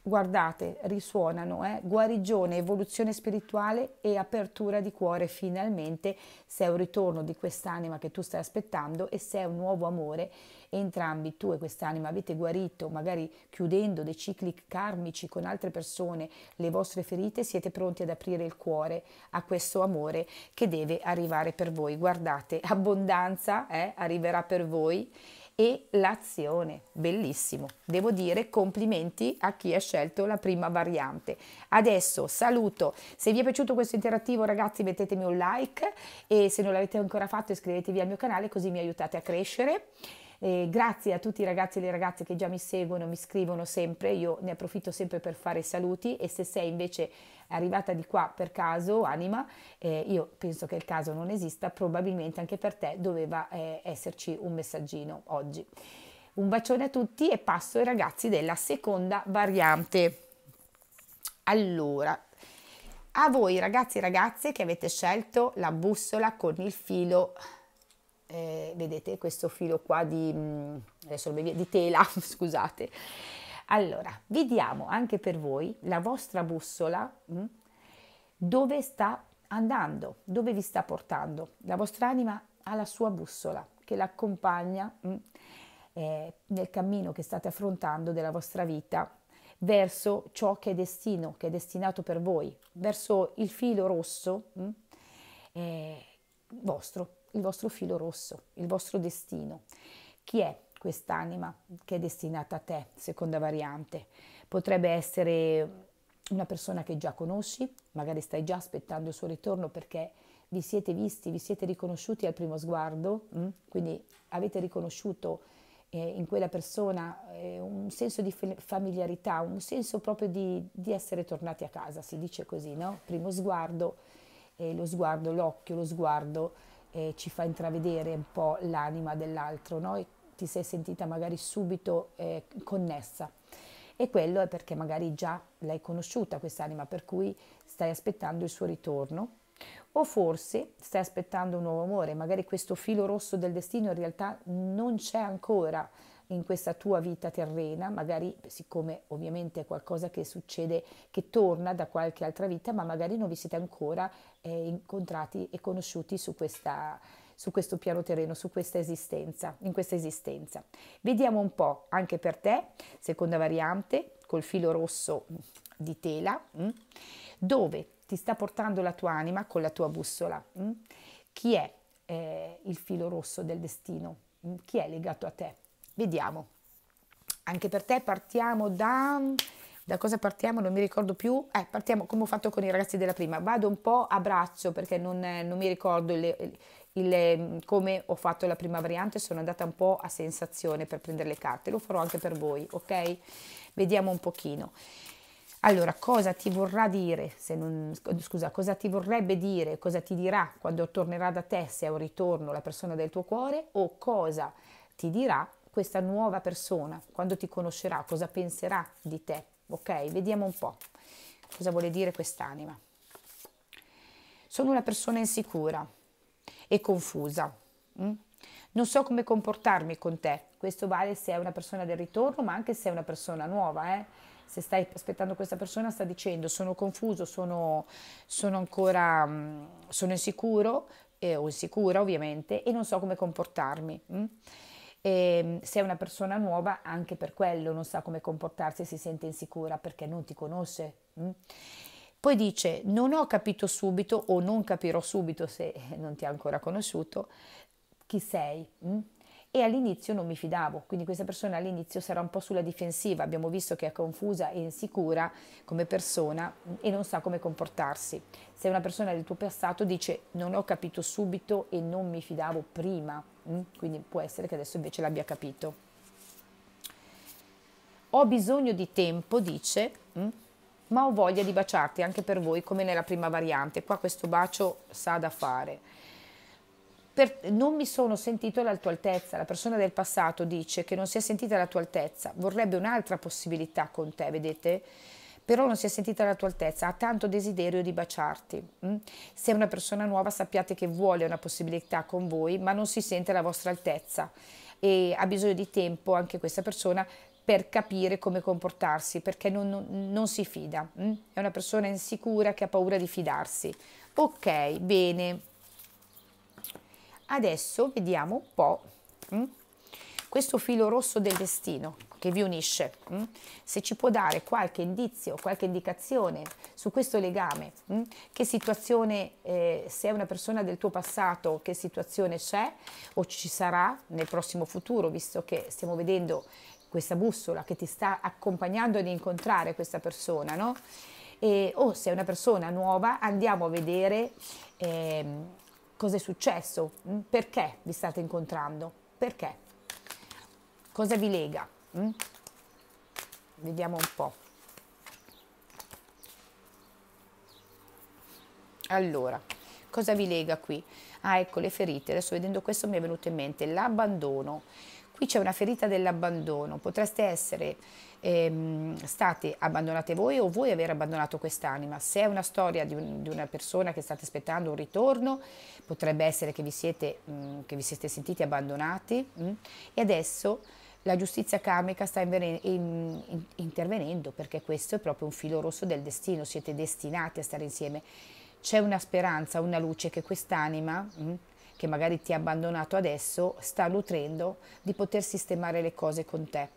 Guardate, risuonano, eh? guarigione, evoluzione spirituale e apertura di cuore finalmente, se è un ritorno di quest'anima che tu stai aspettando e se è un nuovo amore, entrambi tu e quest'anima avete guarito, magari chiudendo dei cicli karmici con altre persone, le vostre ferite, siete pronti ad aprire il cuore a questo amore che deve arrivare per voi. Guardate, abbondanza eh? arriverà per voi e l'azione. Bellissimo. Devo dire complimenti a chi ha scelto la prima variante. Adesso saluto. Se vi è piaciuto questo interattivo ragazzi mettetemi un like e se non l'avete ancora fatto iscrivetevi al mio canale così mi aiutate a crescere. Eh, grazie a tutti i ragazzi e le ragazze che già mi seguono, mi scrivono sempre, io ne approfitto sempre per fare saluti e se sei invece arrivata di qua per caso, anima, eh, io penso che il caso non esista, probabilmente anche per te doveva eh, esserci un messaggino oggi. Un bacione a tutti e passo ai ragazzi della seconda variante. Allora, a voi ragazzi e ragazze che avete scelto la bussola con il filo eh, vedete questo filo qua di, mm, bevi, di tela, scusate. Allora, vediamo anche per voi la vostra bussola mh, mm, dove sta andando, dove vi sta portando. La vostra anima ha la sua bussola che l'accompagna mh, mm, eh, nel cammino che state affrontando della vostra vita verso ciò che è destino, che è destinato per voi, verso il filo rosso mh, eh, vostro, il vostro filo rosso, il vostro destino. Chi è quest'anima che è destinata a te, seconda variante? Potrebbe essere una persona che già conosci, magari stai già aspettando il suo ritorno perché vi siete visti, vi siete riconosciuti al primo sguardo, mm? quindi avete riconosciuto eh, in quella persona eh, un senso di familiarità, un senso proprio di, di essere tornati a casa, si dice così, no? Primo sguardo, eh, lo sguardo, l'occhio, lo sguardo eh, ci fa intravedere un po' l'anima dell'altro, no? E ti sei sentita magari subito eh, connessa. E quello è perché magari già l'hai conosciuta quest'anima, per cui stai aspettando il suo ritorno. O forse stai aspettando un nuovo amore, magari questo filo rosso del destino in realtà non c'è ancora, in questa tua vita terrena, magari siccome ovviamente è qualcosa che succede, che torna da qualche altra vita, ma magari non vi siete ancora eh, incontrati e conosciuti su questa su questo piano terreno, su questa esistenza, in questa esistenza. Vediamo un po' anche per te, seconda variante, col filo rosso di tela, mm, dove ti sta portando la tua anima con la tua bussola. Mm. Chi è eh, il filo rosso del destino? Mm, chi è legato a te? Vediamo. Anche per te partiamo da... Da cosa partiamo? Non mi ricordo più. Eh, partiamo come ho fatto con i ragazzi della prima. Vado un po' a braccio perché non, non mi ricordo il, il, come ho fatto la prima variante. Sono andata un po' a sensazione per prendere le carte. Lo farò anche per voi, ok? Vediamo un pochino. Allora, cosa ti vorrà dire, non, scusa, cosa ti vorrebbe dire, cosa ti dirà quando tornerà da te se è un ritorno la persona del tuo cuore o cosa ti dirà questa nuova persona, quando ti conoscerà, cosa penserà di te. Ok, vediamo un po' cosa vuole dire quest'anima. Sono una persona insicura e confusa. Mm? Non so come comportarmi con te. Questo vale se è una persona del ritorno, ma anche se è una persona nuova. Eh? Se stai aspettando questa persona, sta dicendo sono confuso, sono, sono ancora mm, sono insicuro eh, o insicura ovviamente e non so come comportarmi. Mm? E ehm, se è una persona nuova, anche per quello non sa come comportarsi e si sente insicura perché non ti conosce. Mm? Poi dice, non ho capito subito o non capirò subito se non ti ha ancora conosciuto chi sei. Mm? e all'inizio non mi fidavo, quindi questa persona all'inizio sarà un po' sulla difensiva, abbiamo visto che è confusa e insicura come persona e non sa come comportarsi. Se una persona del tuo passato dice non ho capito subito e non mi fidavo prima, mm? quindi può essere che adesso invece l'abbia capito. Ho bisogno di tempo, dice, mm? ma ho voglia di baciarti anche per voi come nella prima variante. Qua questo bacio sa da fare per, non mi sono sentito alla tua altezza. La persona del passato dice che non si è sentita alla tua altezza, vorrebbe un'altra possibilità con te, vedete? Però non si è sentita alla tua altezza, ha tanto desiderio di baciarti. Mm? Se è una persona nuova sappiate che vuole una possibilità con voi, ma non si sente alla vostra altezza e ha bisogno di tempo anche questa persona per capire come comportarsi, perché non, non, non si fida. Mm? È una persona insicura che ha paura di fidarsi. Ok, bene. Adesso vediamo un po' mh? Mm, questo filo rosso del destino che vi unisce, mh? Mm, se ci può dare qualche indizio, qualche indicazione su questo legame, mh? Mm, che situazione, eh, se è una persona del tuo passato, che situazione c'è o ci sarà nel prossimo futuro, visto che stiamo vedendo questa bussola che ti sta accompagnando ad incontrare questa persona, no? o oh, se è una persona nuova, andiamo a vedere... Eh, cosa è successo, mm, perché vi state incontrando, perché, cosa vi lega. Mm? Vediamo un po'. Allora, cosa vi lega qui? Ah, ecco le ferite. Adesso vedendo questo mi è venuto in mente l'abbandono Qui c'è una ferita dell'abbandono, potreste essere ehm, state abbandonate voi o voi aver abbandonato quest'anima. Se è una storia di, un, di, una persona che state aspettando un ritorno, potrebbe essere che vi siete, mh, mm, che vi siete sentiti abbandonati mh, mm? e adesso la giustizia karmica sta in, in, intervenendo perché questo è proprio un filo rosso del destino, siete destinati a stare insieme. C'è una speranza, una luce che quest'anima mm, che magari ti ha abbandonato adesso sta nutrendo di poter sistemare le cose con te.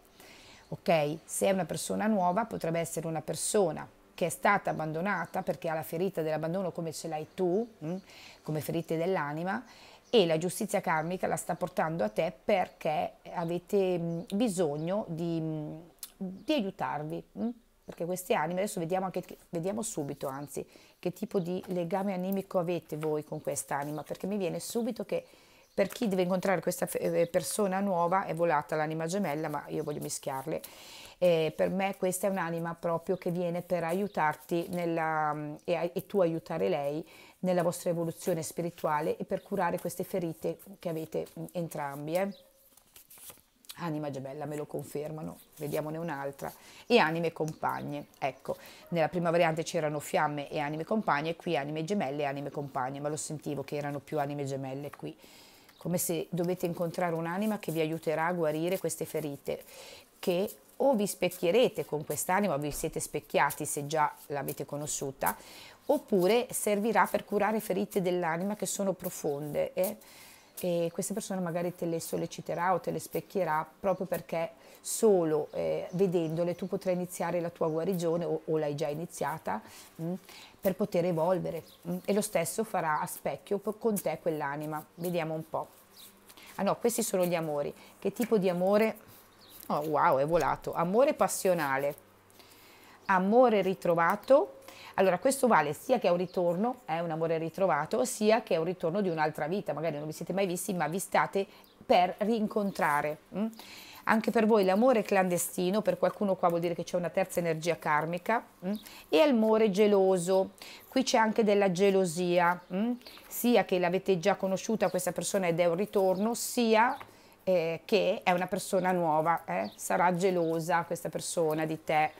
Ok? Se è una persona nuova, potrebbe essere una persona che è stata abbandonata perché ha la ferita dell'abbandono come ce l'hai tu, mm, come ferite dell'anima, e la giustizia karmica la sta portando a te perché avete mm, bisogno di, mm, di aiutarvi. Perché queste anime, adesso vediamo, anche, vediamo subito anzi che tipo di legame animico avete voi con quest'anima, perché mi viene subito che per chi deve incontrare questa eh, eh, persona nuova è volata l'anima gemella, ma io voglio mischiarle. Eh, per me questa è un'anima proprio che viene per aiutarti nella, mm, e, e, tu aiutare lei nella vostra evoluzione spirituale e per curare queste ferite che avete mm, entrambi. Eh. Anima gemella, me lo confermano, vediamone un'altra. E anime compagne, ecco, nella prima variante c'erano fiamme e anime compagne, qui anime gemelle e anime compagne, ma lo sentivo che erano più anime gemelle qui. Come se dovete incontrare un'anima che vi aiuterà a guarire queste ferite, che o vi specchierete con quest'anima, o vi siete specchiati se già l'avete conosciuta, oppure servirà per curare ferite dell'anima che sono profonde. Eh? e queste persone magari te le solleciterà o te le specchierà proprio perché solo eh, vedendole tu potrai iniziare la tua guarigione o, o l'hai già iniziata mh, mm, per poter evolvere mh. Mm, e lo stesso farà a specchio con te quell'anima vediamo un po' ah no questi sono gli amori che tipo di amore oh wow è volato amore passionale amore ritrovato allora questo vale sia che è un ritorno, è un amore ritrovato, sia che è un ritorno di un'altra vita, magari non vi siete mai visti, ma vi state per rincontrare. Mh? Mm? anche per voi l'amore clandestino, per qualcuno qua vuol dire che c'è una terza energia karmica, mh? Mm? e l'amore geloso, qui c'è anche della gelosia, mh? Mm? sia che l'avete già conosciuta questa persona ed è un ritorno, sia eh, che è una persona nuova, eh? sarà gelosa questa persona di te.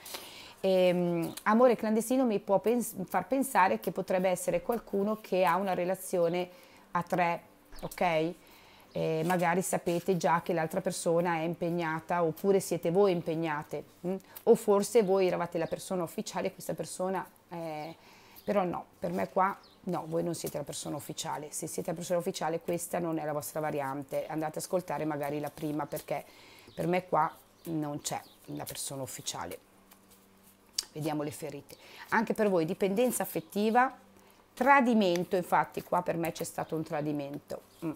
E, ehm, amore clandestino mi può pens- far pensare che potrebbe essere qualcuno che ha una relazione a tre, ok? E magari sapete già che l'altra persona è impegnata oppure siete voi impegnate mh? Mm? o forse voi eravate la persona ufficiale e questa persona eh, però no, per me qua no, voi non siete la persona ufficiale, se siete la persona ufficiale questa non è la vostra variante, andate ad ascoltare magari la prima perché per me qua non c'è la persona ufficiale vediamo le ferite. Anche per voi dipendenza affettiva, tradimento, infatti qua per me c'è stato un tradimento. Mm.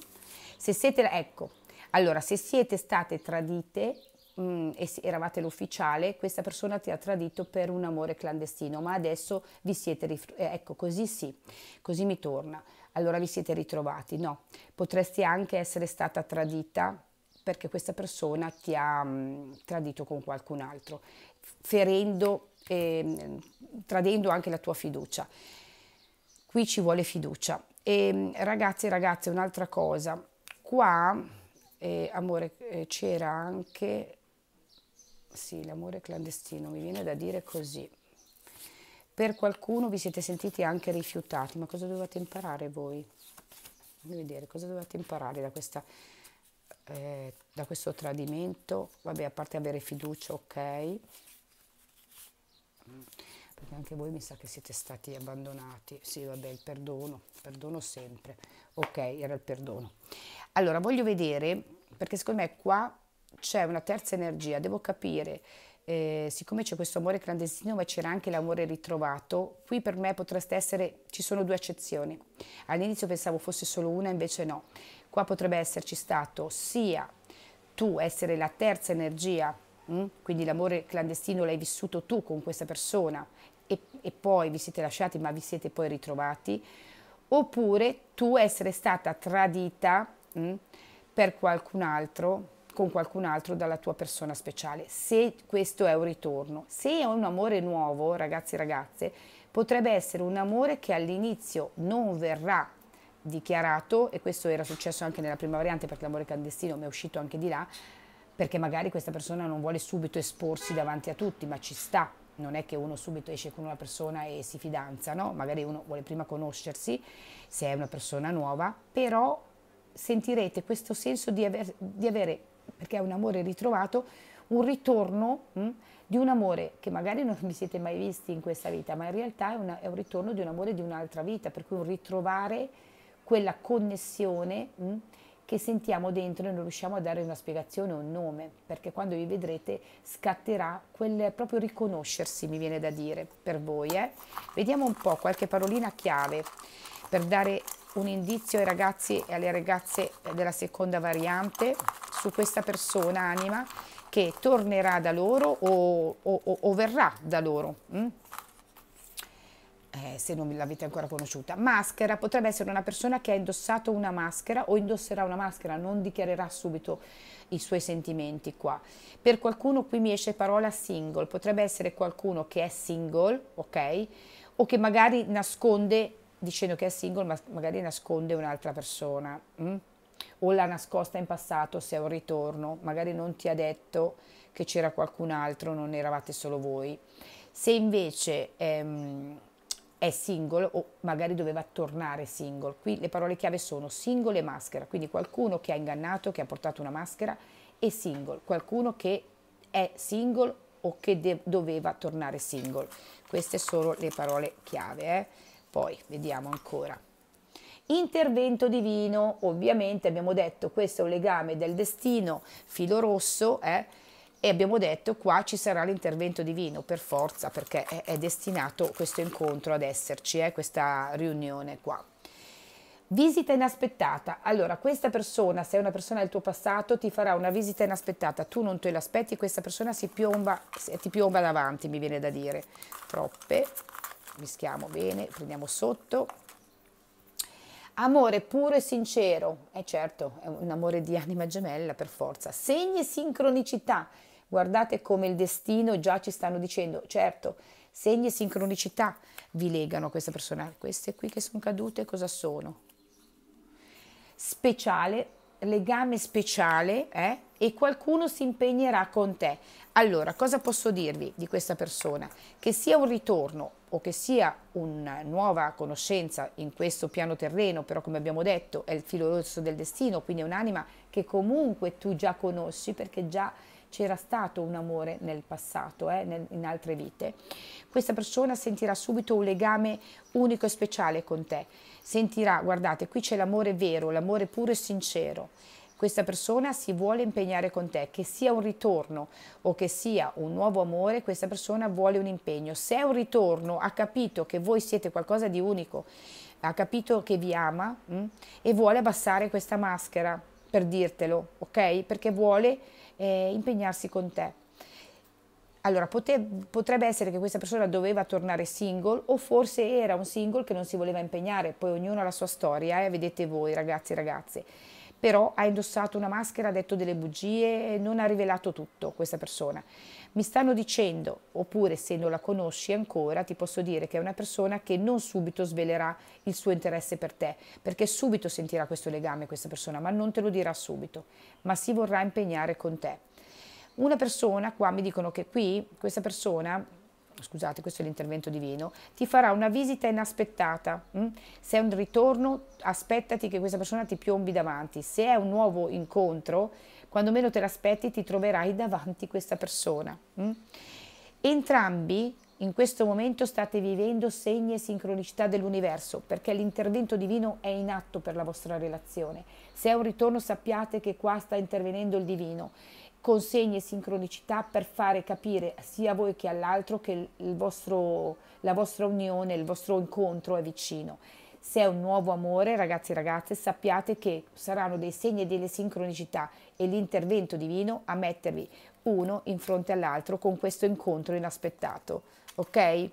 Se siete, ecco, allora se siete state tradite mm, e eravate l'ufficiale, questa persona ti ha tradito per un amore clandestino, ma adesso vi siete, eh, ecco così sì, così mi torna, allora vi siete ritrovati, no, potresti anche essere stata tradita perché questa persona ti ha mh, mm, tradito con qualcun altro, ferendo Ehm, tradendo anche la tua fiducia. Qui ci vuole fiducia. E ehm, ragazzi e ragazze, un'altra cosa, qua, eh, amore, eh, c'era anche, sì, l'amore clandestino, mi viene da dire così. Per qualcuno vi siete sentiti anche rifiutati, ma cosa dovevate imparare voi? Voglio vedere, cosa dovevate imparare da questa... Eh, da questo tradimento, vabbè a parte avere fiducia, ok, perché anche voi mi sa che siete stati abbandonati. Sì, vabbè, il perdono, perdono sempre. Ok, era il perdono. Allora, voglio vedere, perché secondo me qua c'è una terza energia, devo capire. Eh, siccome c'è questo amore clandestino, ma c'era anche l'amore ritrovato, qui per me potreste essere, ci sono due accezioni. All'inizio pensavo fosse solo una, invece no. Qua potrebbe esserci stato sia tu essere la terza energia Mm? quindi l'amore clandestino l'hai vissuto tu con questa persona e, e, poi vi siete lasciati ma vi siete poi ritrovati, oppure tu essere stata tradita mm, per qualcun altro, con qualcun altro dalla tua persona speciale, se questo è un ritorno. Se è un amore nuovo, ragazzi e ragazze, potrebbe essere un amore che all'inizio non verrà dichiarato, e questo era successo anche nella prima variante perché l'amore clandestino mi è uscito anche di là, perché magari questa persona non vuole subito esporsi davanti a tutti, ma ci sta. Non è che uno subito esce con una persona e si fidanza, no? Magari uno vuole prima conoscersi, se è una persona nuova, però sentirete questo senso di, aver, di avere, perché è un amore ritrovato, un ritorno mh, mm, di un amore che magari non vi siete mai visti in questa vita, ma in realtà è, una, è un ritorno di un amore di un'altra vita, per cui un ritrovare quella connessione mh, mm, che sentiamo dentro e non riusciamo a dare una spiegazione o un nome, perché quando vi vedrete scatterà quel proprio riconoscersi, mi viene da dire, per voi. Eh? Vediamo un po' qualche parolina chiave per dare un indizio ai ragazzi e alle ragazze eh, della seconda variante su questa persona anima che tornerà da loro o, o, o, verrà da loro. Mm? eh, se non l'avete ancora conosciuta. Maschera potrebbe essere una persona che ha indossato una maschera o indosserà una maschera, non dichiarerà subito i suoi sentimenti qua. Per qualcuno qui mi esce parola single, potrebbe essere qualcuno che è single, ok? O che magari nasconde, dicendo che è single, ma magari nasconde un'altra persona. Hm? O l'ha nascosta in passato se è un ritorno, magari non ti ha detto che c'era qualcun altro, non eravate solo voi. Se invece ehm, è single o magari doveva tornare single. Qui le parole chiave sono single e maschera, quindi qualcuno che ha ingannato, che ha portato una maschera e single, qualcuno che è single o che doveva tornare single. Queste sono le parole chiave. Eh? Poi vediamo ancora. Intervento divino, ovviamente abbiamo detto questo è un legame del destino, filo rosso, eh? e abbiamo detto qua ci sarà l'intervento divino per forza perché è, è destinato questo incontro ad esserci, eh, questa riunione qua. Visita inaspettata. Allora, questa persona, se è una persona del tuo passato, ti farà una visita inaspettata. Tu non te l'aspetti, questa persona si piomba, ti piomba davanti, mi viene da dire. Troppe. Mischiamo bene, prendiamo sotto. Amore puro e sincero. Eh certo, è un amore di anima gemella per forza. Segni e sincronicità. Guardate come il destino già ci stanno dicendo, certo, segni e sincronicità vi legano a questa persona. Queste qui che sono cadute cosa sono? Speciale, legame speciale eh? e qualcuno si impegnerà con te. Allora, cosa posso dirvi di questa persona? Che sia un ritorno o che sia una nuova conoscenza in questo piano terreno, però come abbiamo detto è il filo rosso del destino, quindi è un'anima che comunque tu già conosci perché già c'era stato un amore nel passato, eh, nel, in altre vite, questa persona sentirà subito un legame unico e speciale con te. Sentirà, guardate, qui c'è l'amore vero, l'amore puro e sincero questa persona si vuole impegnare con te, che sia un ritorno o che sia un nuovo amore, questa persona vuole un impegno. Se è un ritorno, ha capito che voi siete qualcosa di unico, ha capito che vi ama mh, mm, e vuole abbassare questa maschera per dirtelo, ok? Perché vuole eh, impegnarsi con te. Allora, potrebbe essere che questa persona doveva tornare single o forse era un single che non si voleva impegnare, poi ognuno ha la sua storia, eh? vedete voi ragazzi e ragazze però ha indossato una maschera, ha detto delle bugie, non ha rivelato tutto questa persona. Mi stanno dicendo, oppure se non la conosci ancora, ti posso dire che è una persona che non subito svelerà il suo interesse per te, perché subito sentirà questo legame questa persona, ma non te lo dirà subito, ma si vorrà impegnare con te. Una persona, qua mi dicono che qui, questa persona scusate, questo è l'intervento divino, ti farà una visita inaspettata. Mm? Se è un ritorno, aspettati che questa persona ti piombi davanti. Se è un nuovo incontro, quando meno te l'aspetti, ti troverai davanti questa persona. Mm? Entrambi in questo momento state vivendo segni e sincronicità dell'universo perché l'intervento divino è in atto per la vostra relazione. Se è un ritorno sappiate che qua sta intervenendo il divino consegne e sincronicità per fare capire sia a voi che all'altro che vostro, la vostra unione, il vostro incontro è vicino. Se è un nuovo amore, ragazzi e ragazze, sappiate che saranno dei segni e delle sincronicità e l'intervento divino a mettervi uno in fronte all'altro con questo incontro inaspettato. Ok?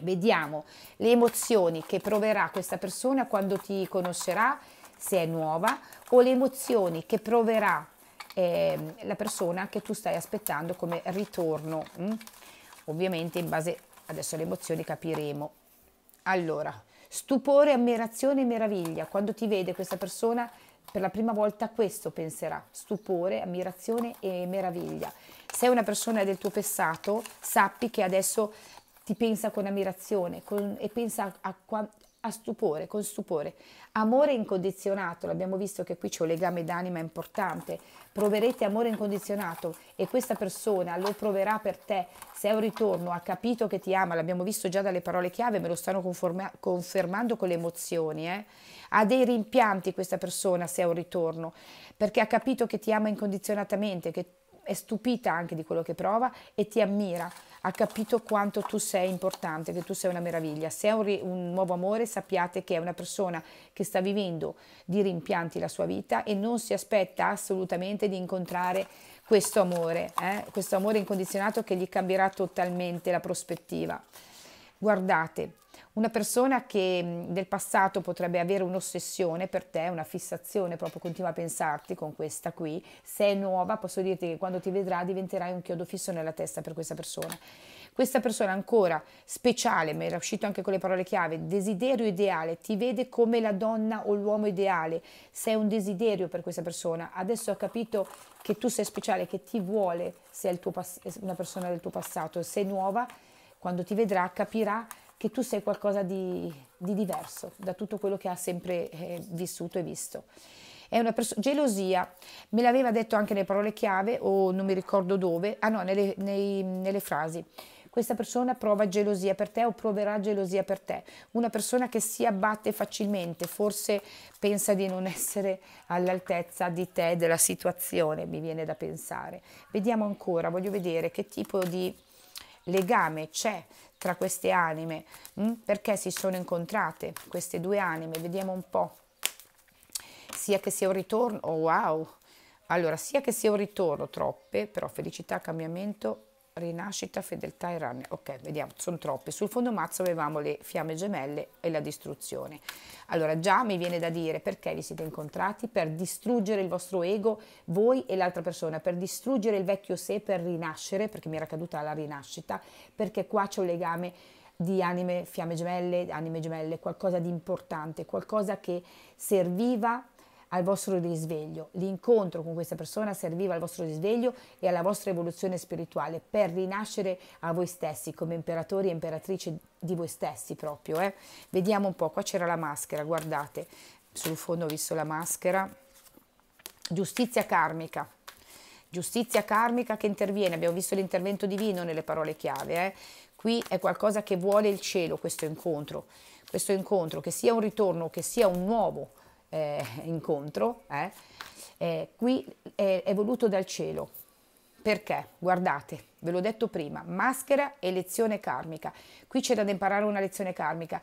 Vediamo le emozioni che proverà questa persona quando ti conoscerà, se è nuova, o le emozioni che proverà eh, la persona che tu stai aspettando come ritorno. Mm? Ovviamente in base adesso alle emozioni capiremo. Allora, stupore, ammirazione e meraviglia. Quando ti vede questa persona per la prima volta questo penserà, stupore, ammirazione e meraviglia. Se è una persona del tuo passato, sappi che adesso ti pensa con ammirazione con, e pensa a, quanto a stupore, con stupore. Amore incondizionato, l'abbiamo visto che qui c'è un legame d'anima importante. Proverete amore incondizionato e questa persona lo proverà per te. Se è un ritorno, ha capito che ti ama, l'abbiamo visto già dalle parole chiave, me lo stanno conforma- confermando con le emozioni. Eh? Ha dei rimpianti questa persona se è un ritorno, perché ha capito che ti ama incondizionatamente, che è stupita anche di quello che prova e ti ammira ha capito quanto tu sei importante, che tu sei una meraviglia. Se è un, un, nuovo amore, sappiate che è una persona che sta vivendo di rimpianti la sua vita e non si aspetta assolutamente di incontrare questo amore, eh? questo amore incondizionato che gli cambierà totalmente la prospettiva. Guardate, una persona che del mm, passato potrebbe avere un'ossessione per te, una fissazione, proprio continua a pensarti con questa qui. Se è nuova, posso dirti che quando ti vedrà diventerai un chiodo fisso nella testa per questa persona. Questa persona ancora speciale, mi era uscito anche con le parole chiave, desiderio ideale, ti vede come la donna o l'uomo ideale, sei un desiderio per questa persona. Adesso ha capito che tu sei speciale, che ti vuole, se è una persona del tuo passato, se è nuova, quando ti vedrà capirà che tu sei qualcosa di, di diverso da tutto quello che ha sempre eh, vissuto e visto. È una persona gelosia, me l'aveva detto anche nelle parole chiave o non mi ricordo dove, ah no, nelle, nei, nelle frasi questa persona prova gelosia per te o proverà gelosia per te. Una persona che si abbatte facilmente, forse pensa di non essere all'altezza di te della situazione, mi viene da pensare. Vediamo ancora, voglio vedere che tipo di legame c'è tra queste anime, mh? Mm? perché si sono incontrate queste due anime, vediamo un po', sia che sia un ritorno, oh wow, allora sia che sia un ritorno, troppe, però felicità, cambiamento, rinascita, fedeltà e ranne. Ok, vediamo, sono troppi. Sul fondo mazzo avevamo le fiamme gemelle e la distruzione. Allora già mi viene da dire perché vi siete incontrati? Per distruggere il vostro ego, voi e l'altra persona, per distruggere il vecchio sé, per rinascere, perché mi era caduta la rinascita, perché qua c'è un legame di anime, fiamme gemelle, anime gemelle, qualcosa di importante, qualcosa che serviva al vostro risveglio. L'incontro con questa persona serviva al vostro risveglio e alla vostra evoluzione spirituale per rinascere a voi stessi come imperatori e imperatrici di voi stessi proprio. Eh. Vediamo un po', qua c'era la maschera, guardate, sul fondo ho visto la maschera. Giustizia karmica, giustizia karmica che interviene, abbiamo visto l'intervento divino nelle parole chiave, eh? qui è qualcosa che vuole il cielo questo incontro, questo incontro che sia un ritorno, che sia un nuovo, eh, incontro, eh, eh, qui è, è voluto dal cielo. Perché? Guardate, ve l'ho detto prima, maschera e lezione karmica. Qui c'è da imparare una lezione karmica.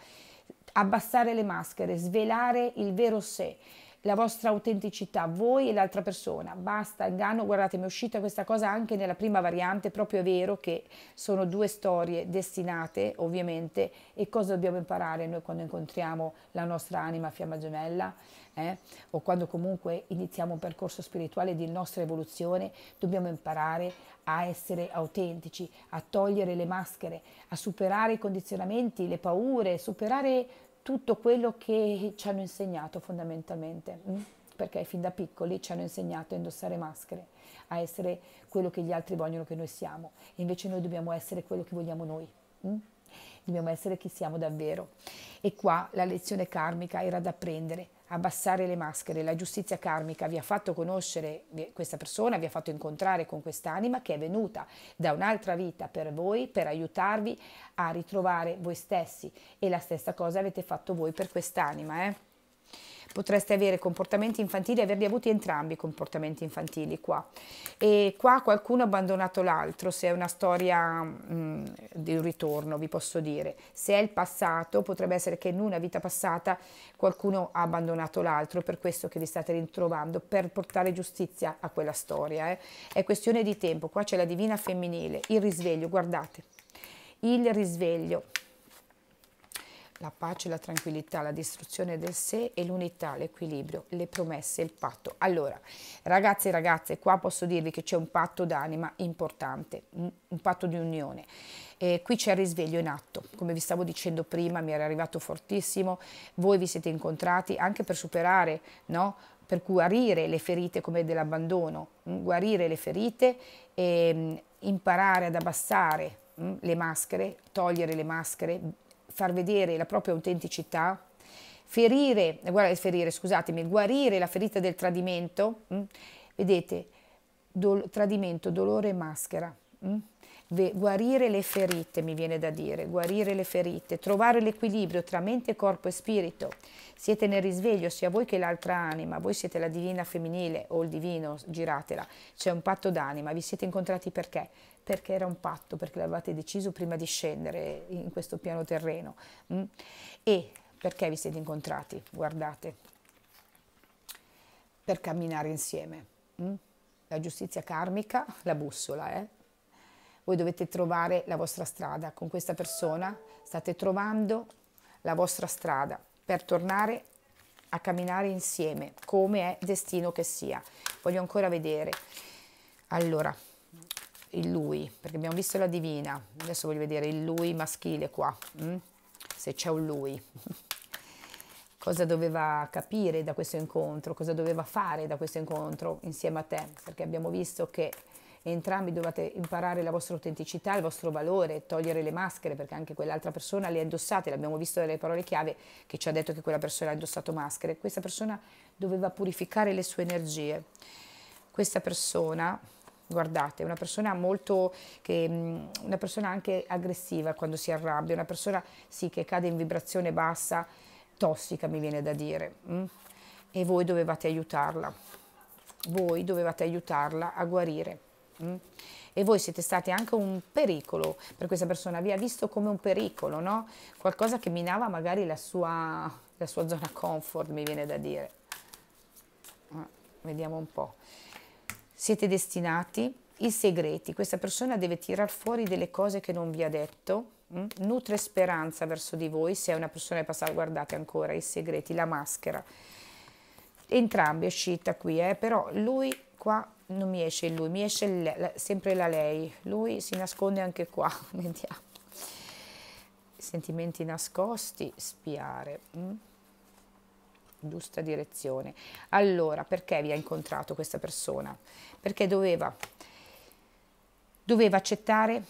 Abbassare le maschere, svelare il vero sé la vostra autenticità, voi e l'altra persona. Basta inganno, guardate, mi è uscita questa cosa anche nella prima variante, proprio è vero che sono due storie destinate, ovviamente, e cosa dobbiamo imparare noi quando incontriamo la nostra anima fiamma gemella? Eh? o quando comunque iniziamo un percorso spirituale di nostra evoluzione, dobbiamo imparare a essere autentici, a togliere le maschere, a superare i condizionamenti, le paure, superare tutto quello che ci hanno insegnato fondamentalmente, mm? perché fin da piccoli ci hanno insegnato a indossare maschere, a essere quello che gli altri vogliono che noi siamo, e invece noi dobbiamo essere quello che vogliamo noi, mm? dobbiamo essere chi siamo davvero. E qua la lezione karmica era da apprendere abbassare le maschere. La giustizia karmica vi ha fatto conoscere questa persona, vi ha fatto incontrare con quest'anima che è venuta da un'altra vita per voi, per aiutarvi a ritrovare voi stessi. E la stessa cosa avete fatto voi per quest'anima. Eh? potreste avere comportamenti infantili, averli avuti entrambi i comportamenti infantili qua. E qua qualcuno ha abbandonato l'altro, se è una storia mh, mm, di un ritorno, vi posso dire. Se è il passato, potrebbe essere che in una vita passata qualcuno ha abbandonato l'altro, per questo che vi state ritrovando, per portare giustizia a quella storia. Eh. È questione di tempo, qua c'è la divina femminile, il risveglio, guardate, il risveglio la pace, la tranquillità, la distruzione del sé e l'unità, l'equilibrio, le promesse, il patto. Allora, ragazzi e ragazze, qua posso dirvi che c'è un patto d'anima importante, un patto di unione. E qui c'è il risveglio in atto, come vi stavo dicendo prima, mi era arrivato fortissimo, voi vi siete incontrati anche per superare, no? per guarire le ferite come dell'abbandono, mm? guarire le ferite e mm, imparare ad abbassare mm, le maschere, togliere le maschere, far vedere la propria autenticità, ferire, eh, ferire, scusatemi, guarire la ferita del tradimento, mh? Mm, vedete, do, tradimento, dolore e maschera. Mh? Mm, guarire le ferite, mi viene da dire, guarire le ferite, trovare l'equilibrio tra mente, corpo e spirito. Siete nel risveglio sia voi che l'altra anima, voi siete la divina femminile o il divino, giratela, c'è un patto d'anima, vi siete incontrati perché? Perché era un patto, perché l'avevate deciso prima di scendere in questo piano terreno. Mm? E perché vi siete incontrati? Guardate, per camminare insieme. Mm? La giustizia karmica, la bussola, eh? Voi dovete trovare la vostra strada. Con questa persona state trovando la vostra strada per tornare a camminare insieme, come è destino che sia. Voglio ancora vedere. Allora, il lui, perché abbiamo visto la divina, adesso voglio vedere il lui maschile qua, mm? se c'è un lui. cosa doveva capire da questo incontro, cosa doveva fare da questo incontro insieme a te, perché abbiamo visto che entrambi dovete imparare la vostra autenticità, il vostro valore, togliere le maschere perché anche quell'altra persona le ha indossate, l'abbiamo visto dalle parole chiave che ci ha detto che quella persona ha indossato maschere, questa persona doveva purificare le sue energie. Questa persona guardate, è una persona molto, che, mm, una persona anche aggressiva quando si arrabbia, una persona sì che cade in vibrazione bassa, tossica mi viene da dire, mm? e voi dovevate aiutarla, voi dovevate aiutarla a guarire. Mm? E voi siete stati anche un pericolo per questa persona, vi ha visto come un pericolo, no? Qualcosa che minava magari la sua, la sua zona comfort, mi viene da dire. Ah, vediamo un po'. Siete destinati, i segreti, questa persona deve tirar fuori delle cose che non vi ha detto, Mm? nutre speranza verso di voi se è una persona che passa, guardate ancora i segreti, la maschera. Entrambi è uscita qui, eh? però lui qua non mi esce il lui, mi esce il, sempre la lei, lui si nasconde anche qua, vediamo. Sentimenti nascosti, spiare. Mm? giusta direzione. Allora, perché vi ha incontrato questa persona? Perché doveva, doveva accettare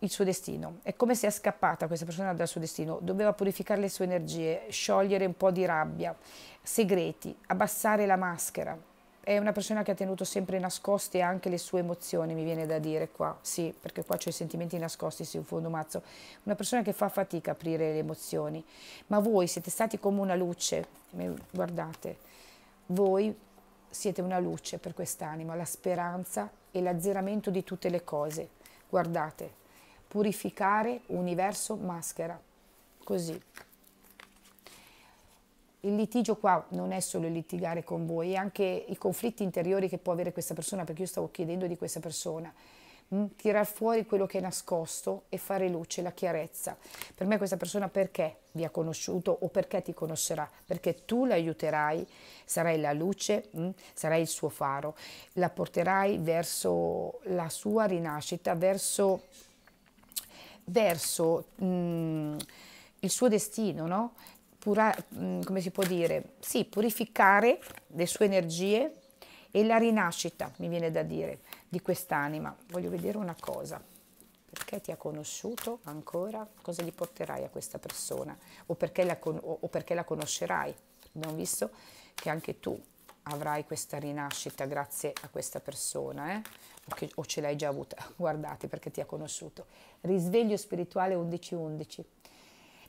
il suo destino. È come se è scappata questa persona dal suo destino. Doveva purificare le sue energie, sciogliere un po' di rabbia, segreti, abbassare la maschera, è una persona che ha tenuto sempre nascoste anche le sue emozioni, mi viene da dire qua, sì, perché qua c'ho i sentimenti nascosti su un fondo mazzo, una persona che fa fatica a aprire le emozioni, ma voi siete stati come una luce, guardate, voi siete una luce per quest'anima, la speranza e l'azzeramento di tutte le cose, guardate, purificare universo maschera, così il litigio qua non è solo il litigare con voi, è anche i conflitti interiori che può avere questa persona, perché io stavo chiedendo di questa persona. Mm, tirar fuori quello che è nascosto e fare luce, la chiarezza. Per me questa persona perché vi ha conosciuto o perché ti conoscerà? Perché tu l'aiuterai, sarai la luce, mm, sarai il suo faro, la porterai verso la sua rinascita, verso, verso mm, il suo destino, no? pura, mm, come si può dire, sì, purificare le sue energie e la rinascita, mi viene da dire, di quest'anima. Voglio vedere una cosa, perché ti ha conosciuto ancora? Cosa gli porterai a questa persona? O perché la, con o perché la conoscerai? Abbiamo visto che anche tu avrai questa rinascita grazie a questa persona, eh? o, che, o ce l'hai già avuta, guardate perché ti ha conosciuto. Risveglio spirituale 1111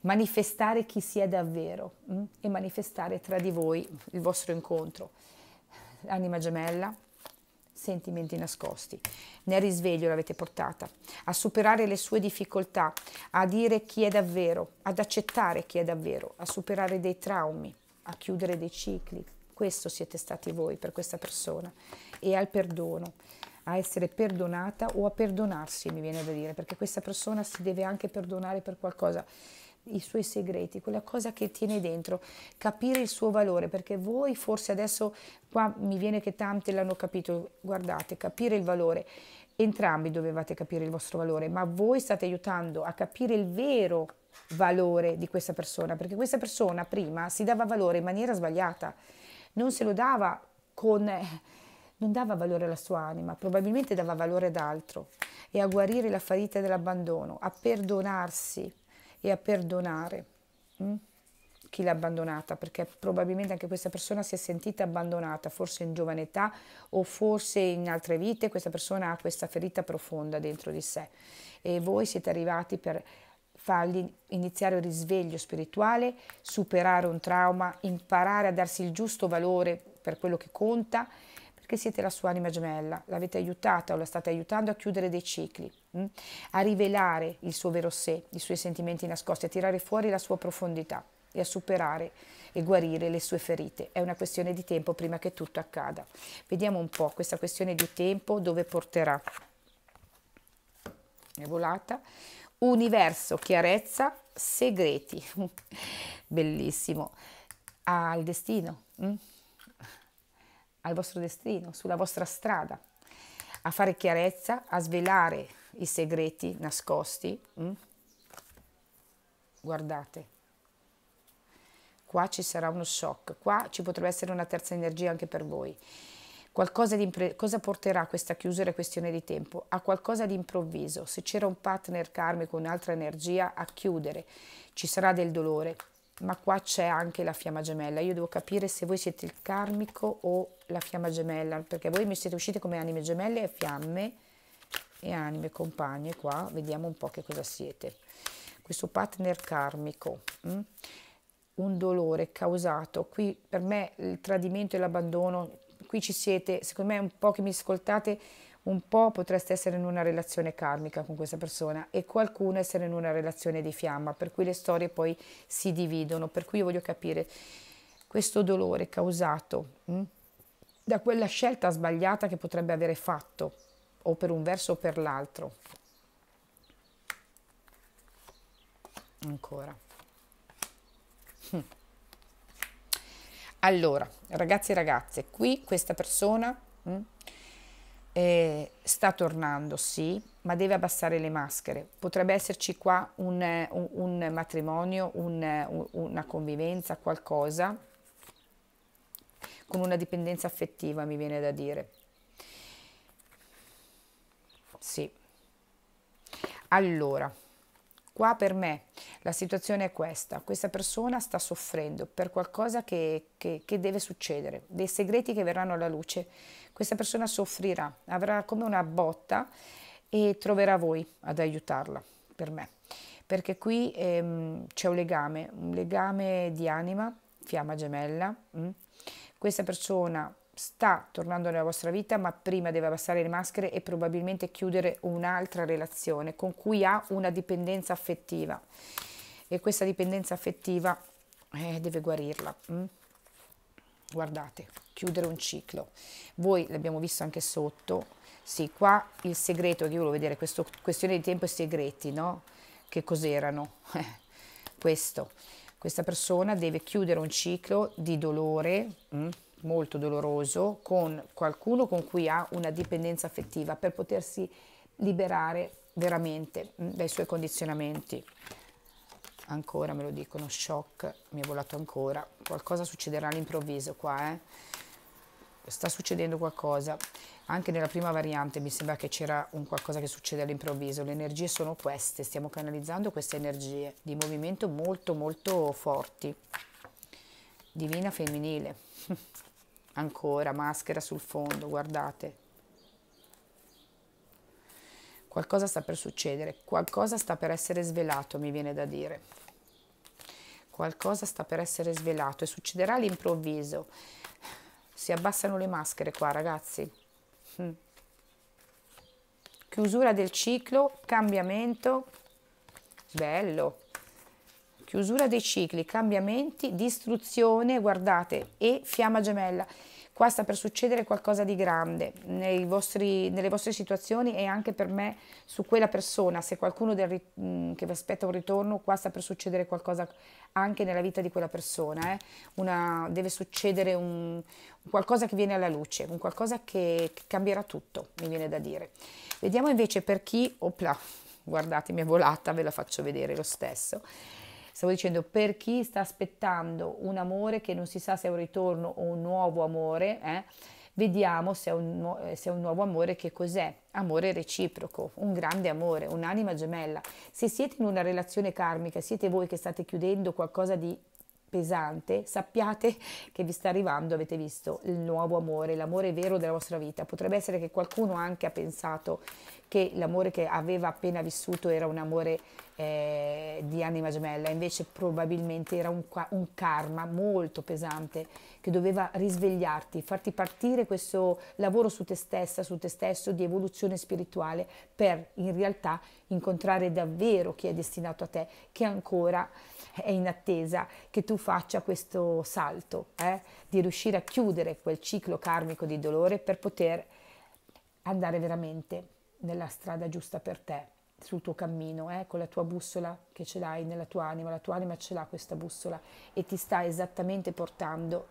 manifestare chi si è davvero mh? Mm? e manifestare tra di voi il vostro incontro. Anima gemella, sentimenti nascosti. Nel risveglio l'avete portata a superare le sue difficoltà, a dire chi è davvero, ad accettare chi è davvero, a superare dei traumi, a chiudere dei cicli. Questo siete stati voi per questa persona e al perdono, a essere perdonata o a perdonarsi, mi viene da dire, perché questa persona si deve anche perdonare per qualcosa i suoi segreti, quella cosa che tiene dentro, capire il suo valore, perché voi forse adesso qua mi viene che tante l'hanno capito, guardate, capire il valore, entrambi dovevate capire il vostro valore, ma voi state aiutando a capire il vero valore di questa persona, perché questa persona prima si dava valore in maniera sbagliata, non se lo dava con... Eh, non dava valore alla sua anima, probabilmente dava valore ad altro e a guarire la ferita dell'abbandono, a perdonarsi, e a perdonare hm? chi l'ha abbandonata, perché probabilmente anche questa persona si è sentita abbandonata, forse in giovane età o forse in altre vite, questa persona ha questa ferita profonda dentro di sé e voi siete arrivati per fargli iniziare un risveglio spirituale, superare un trauma, imparare a darsi il giusto valore per quello che conta perché siete la sua anima gemella, l'avete aiutata o la state aiutando a chiudere dei cicli, mh? Mm? a rivelare il suo vero sé, i suoi sentimenti nascosti, a tirare fuori la sua profondità e a superare e guarire le sue ferite. È una questione di tempo prima che tutto accada. Vediamo un po' questa questione di tempo dove porterà. È volata. Universo, chiarezza, segreti. Bellissimo. Al destino. Mh? Mm? al vostro destino, sulla vostra strada, a fare chiarezza, a svelare i segreti nascosti. Mm? Guardate, qua ci sarà uno shock, qua ci potrebbe essere una terza energia anche per voi. Qualcosa di cosa porterà questa chiusura e questione di tempo? A qualcosa di improvviso, se c'era un partner karmico, un'altra energia, a chiudere, ci sarà del dolore, ma qua c'è anche la fiamma gemella. Io devo capire se voi siete il karmico o la fiamma gemella, perché voi mi siete uscite come anime gemelle e fiamme e anime compagne qua, vediamo un po' che cosa siete. Questo partner karmico, mh? Mm? un dolore causato, qui per me il tradimento e l'abbandono, qui ci siete, secondo me un po' che mi ascoltate, un po' potreste essere in una relazione karmica con questa persona e qualcuno essere in una relazione di fiamma, per cui le storie poi si dividono, per cui io voglio capire questo dolore causato. Mh? Mm? da quella scelta sbagliata che potrebbe avere fatto, o per un verso o per l'altro. Ancora. Hm. Allora, ragazzi e ragazze, qui questa persona hm, eh, sta tornando, sì, ma deve abbassare le maschere. Potrebbe esserci qua un, un, un matrimonio, un, una convivenza, qualcosa con una dipendenza affettiva, mi viene da dire. Sì. Allora, qua per me la situazione è questa, questa persona sta soffrendo per qualcosa che, che, che, deve succedere, dei segreti che verranno alla luce, questa persona soffrirà, avrà come una botta e troverà voi ad aiutarla, per me, perché qui ehm, c'è un legame, un legame di anima, fiamma gemella, mh? Mm, questa persona sta tornando nella vostra vita, ma prima deve abbassare le maschere e probabilmente chiudere un'altra relazione con cui ha una dipendenza affettiva. E questa dipendenza affettiva eh, deve guarirla. Mm? Guardate, chiudere un ciclo. Voi l'abbiamo visto anche sotto. Sì, qua il segreto, che io volevo vedere, questa questione di tempo e segreti, no? Che cos'erano? questo. Questa persona deve chiudere un ciclo di dolore mm, molto doloroso con qualcuno con cui ha una dipendenza affettiva per potersi liberare veramente mm, dai suoi condizionamenti. Ancora me lo dicono, shock, mi è volato ancora, qualcosa succederà all'improvviso qua, eh? sta succedendo qualcosa. Anche nella prima variante mi sembra che c'era un qualcosa che succede all'improvviso. Le energie sono queste, stiamo canalizzando queste energie di movimento molto molto forti. Divina femminile. Ancora maschera sul fondo, guardate. Qualcosa sta per succedere, qualcosa sta per essere svelato, mi viene da dire. Qualcosa sta per essere svelato e succederà all'improvviso si abbassano le maschere qua ragazzi mm. chiusura del ciclo cambiamento bello chiusura dei cicli cambiamenti distruzione guardate e fiamma gemella qua sta per succedere qualcosa di grande vostri, nelle vostre situazioni e anche per me su quella persona, se qualcuno del, mm, che vi aspetta un ritorno, qua sta per succedere qualcosa anche nella vita di quella persona, eh? Una, deve succedere un, qualcosa che viene alla luce, un qualcosa che, che cambierà tutto, mi viene da dire. Vediamo invece per chi, opla, guardatemi è volata, ve la faccio vedere lo stesso. Stavo dicendo per chi sta aspettando un amore che non si sa se è un ritorno o un nuovo amore, eh, vediamo se è, un, eh, se è, un, nuovo amore che cos'è. Amore reciproco, un grande amore, un'anima gemella. Se siete in una relazione karmica, siete voi che state chiudendo qualcosa di pesante, sappiate che vi sta arrivando, avete visto, il nuovo amore, l'amore vero della vostra vita. Potrebbe essere che qualcuno anche ha pensato che l'amore che aveva appena vissuto era un amore eh, di anima gemella, invece probabilmente era un, un, karma molto pesante che doveva risvegliarti, farti partire questo lavoro su te stessa, su te stesso di evoluzione spirituale per in realtà incontrare davvero chi è destinato a te, che ancora è in attesa che tu faccia questo salto, eh, di riuscire a chiudere quel ciclo karmico di dolore per poter andare veramente nella strada giusta per te, sul tuo cammino, eh, con la tua bussola che ce l'hai nella tua anima, la tua anima ce l'ha questa bussola e ti sta esattamente portando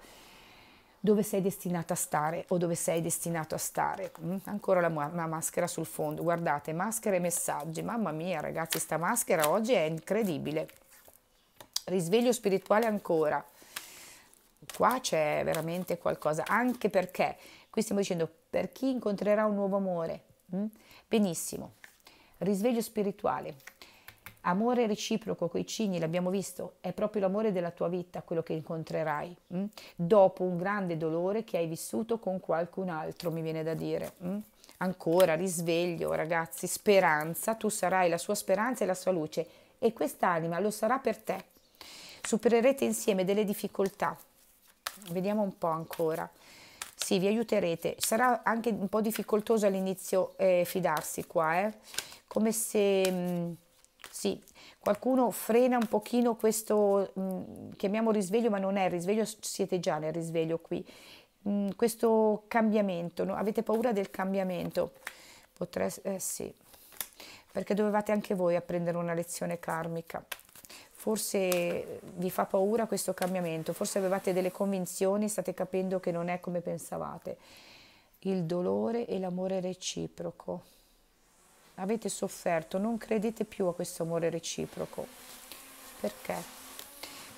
dove sei destinata a stare o dove sei destinato a stare. Mm, ancora la, la, maschera sul fondo, guardate, maschere e messaggi, mamma mia ragazzi, sta maschera oggi è incredibile. Risveglio spirituale ancora. Qua c'è veramente qualcosa, anche perché qui stiamo dicendo per chi incontrerà un nuovo amore. Mm? Benissimo. Risveglio spirituale. Amore reciproco coi cigni, l'abbiamo visto, è proprio l'amore della tua vita quello che incontrerai, mh? Mm? dopo un grande dolore che hai vissuto con qualcun altro, mi viene da dire. Mh? Mm? Ancora risveglio, ragazzi, speranza, tu sarai la sua speranza e la sua luce e quest'anima lo sarà per te. Supererete insieme delle difficoltà. Vediamo un po' ancora. Sì, vi aiuterete. Sarà anche un po' difficoltoso all'inizio eh, fidarsi qua, eh? Come se... Mh, mm, sì, qualcuno frena un pochino questo, mh, mm, chiamiamo risveglio, ma non è il risveglio, siete già nel risveglio qui, mh, mm, questo cambiamento, no? avete paura del cambiamento, potreste, eh, sì, perché dovevate anche voi apprendere una lezione karmica. Forse eh, vi fa paura questo cambiamento, forse avevate delle convinzioni e state capendo che non è come pensavate. Il dolore e l'amore reciproco. Avete sofferto, non credete più a questo amore reciproco. Perché?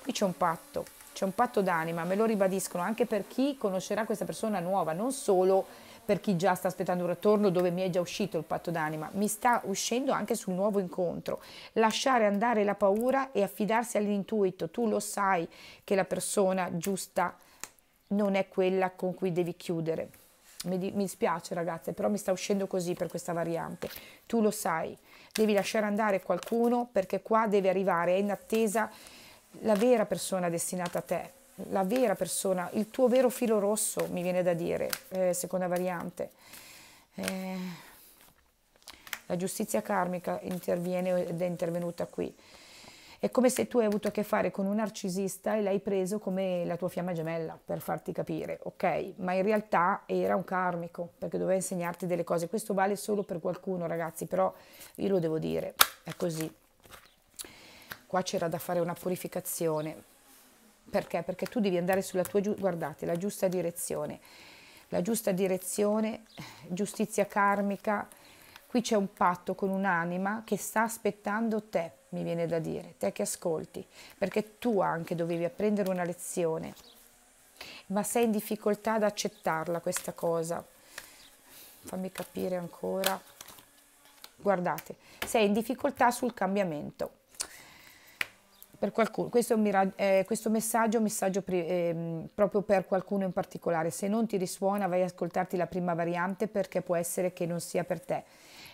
Qui c'è un patto, c'è un patto d'anima, me lo ribadiscono anche per chi conoscerà questa persona nuova, non solo per chi già sta aspettando un ritorno dove mi è già uscito il patto d'anima, mi sta uscendo anche sul nuovo incontro. Lasciare andare la paura e affidarsi all'intuito, tu lo sai che la persona giusta non è quella con cui devi chiudere. Mi, di, mi dispiace ragazze, però mi sta uscendo così per questa variante. Tu lo sai, devi lasciare andare qualcuno perché qua deve arrivare, è in attesa la vera persona destinata a te, la vera persona, il tuo vero filo rosso, mi viene da dire, eh, seconda variante. Eh, la giustizia karmica interviene ed è intervenuta qui. È come se tu hai avuto a che fare con un narcisista e l'hai preso come la tua fiamma gemella, per farti capire, ok? Ma in realtà era un karmico, perché doveva insegnarti delle cose. Questo vale solo per qualcuno, ragazzi, però io lo devo dire, è così. Qua c'era da fare una purificazione perché? Perché tu devi andare sulla tua, guardate, la giusta direzione. La giusta direzione, giustizia karmica, qui c'è un patto con un'anima che sta aspettando te, mi viene da dire, te che ascolti, perché tu anche dovevi apprendere una lezione, ma sei in difficoltà ad accettarla questa cosa. Fammi capire ancora. Guardate, sei in difficoltà sul cambiamento per qualcuno, questo, eh, questo messaggio è un messaggio eh, proprio per qualcuno in particolare. Se non ti risuona, vai a ascoltarti la prima variante perché può essere che non sia per te.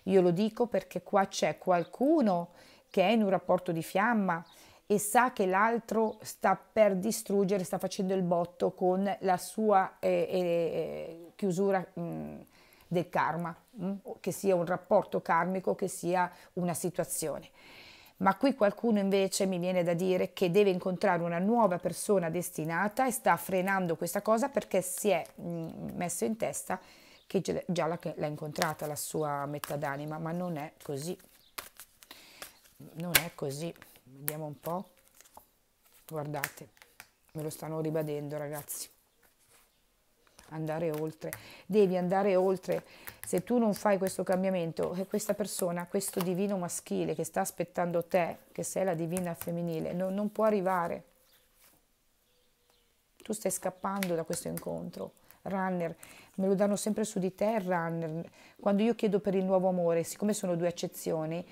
Io lo dico perché qua c'è qualcuno che è in un rapporto di fiamma e sa che l'altro sta per distruggere, sta facendo il botto con la sua eh, eh, eh chiusura. Mh, mm, del karma, mh? Mm, che sia un rapporto karmico, che sia una situazione. Ma qui qualcuno invece mi viene da dire che deve incontrare una nuova persona destinata e sta frenando questa cosa perché si è mm, messo in testa che già l'ha incontrata la sua metà d'anima, ma non è così. Non è così. Vediamo un po'. Guardate, me lo stanno ribadendo ragazzi andare oltre, devi andare oltre. Se tu non fai questo cambiamento, eh, questa persona, questo divino maschile che sta aspettando te, che sei la divina femminile, no, non può arrivare. Tu stai scappando da questo incontro. Runner, me lo danno sempre su di te, runner. Quando io chiedo per il nuovo amore, siccome sono due accezioni,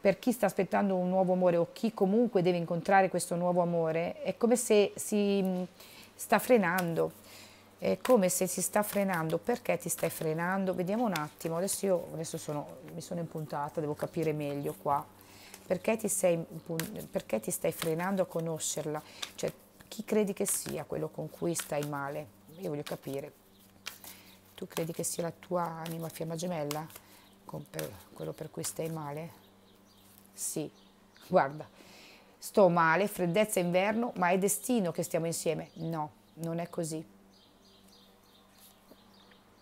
per chi sta aspettando un nuovo amore o chi comunque deve incontrare questo nuovo amore, è come se si mm, sta frenando, è come se si sta frenando, perché ti stai frenando? Vediamo un attimo, adesso io adesso sono, mi sono impuntata, devo capire meglio qua, perché ti, sei, perché ti stai frenando a conoscerla? Cioè, chi credi che sia quello con cui stai male? Io voglio capire. Tu credi che sia la tua anima fiamma gemella? Per quello per cui stai male? Sì, guarda, sto male, freddezza inverno, ma è destino che stiamo insieme? No, non è così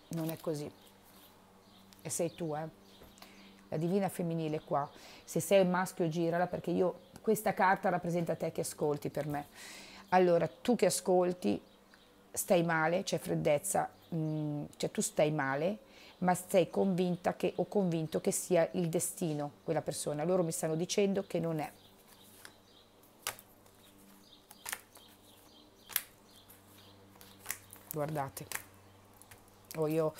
non è così. E sei tu, eh? La divina femminile qua. Se sei un maschio girala perché io, questa carta rappresenta te che ascolti per me. Allora, tu che ascolti stai male, c'è freddezza, mh, mm, cioè tu stai male, ma sei convinta che, o convinto che sia il destino quella persona. Loro mi stanno dicendo che non è. Guardate o io.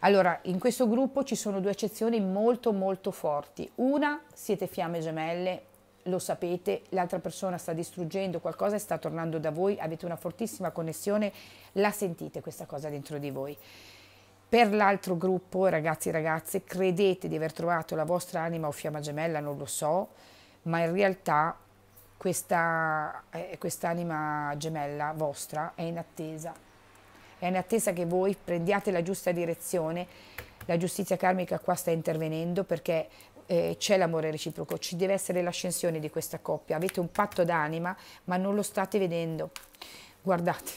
Allora, in questo gruppo ci sono due eccezioni molto molto forti. Una, siete fiamme gemelle, lo sapete, l'altra persona sta distruggendo qualcosa e sta tornando da voi, avete una fortissima connessione, la sentite questa cosa dentro di voi. Per l'altro gruppo, ragazzi e ragazze, credete di aver trovato la vostra anima o fiamma gemella, non lo so, ma in realtà questa eh, quest'anima gemella vostra è in attesa è in attesa che voi prendiate la giusta direzione. La giustizia karmica qua sta intervenendo perché eh, c'è l'amore reciproco, ci deve essere l'ascensione di questa coppia. Avete un patto d'anima, ma non lo state vedendo. Guardate,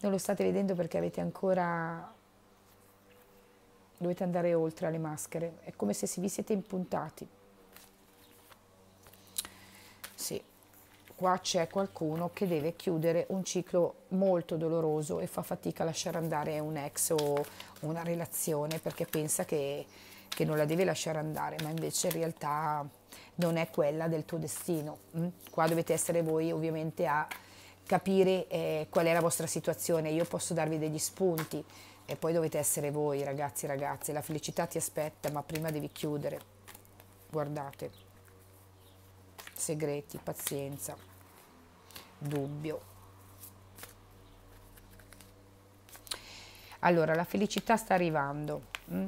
non lo state vedendo perché avete ancora... Dovete andare oltre alle maschere, è come se vi siete impuntati. Sì qua c'è qualcuno che deve chiudere un ciclo molto doloroso e fa fatica a lasciare andare un ex o una relazione perché pensa che, che non la deve lasciare andare, ma invece in realtà non è quella del tuo destino. Mm? Qua dovete essere voi ovviamente a capire eh, qual è la vostra situazione, io posso darvi degli spunti e poi dovete essere voi ragazzi e ragazze, la felicità ti aspetta ma prima devi chiudere, guardate, segreti, pazienza dubbio. Allora, la felicità sta arrivando. Mm?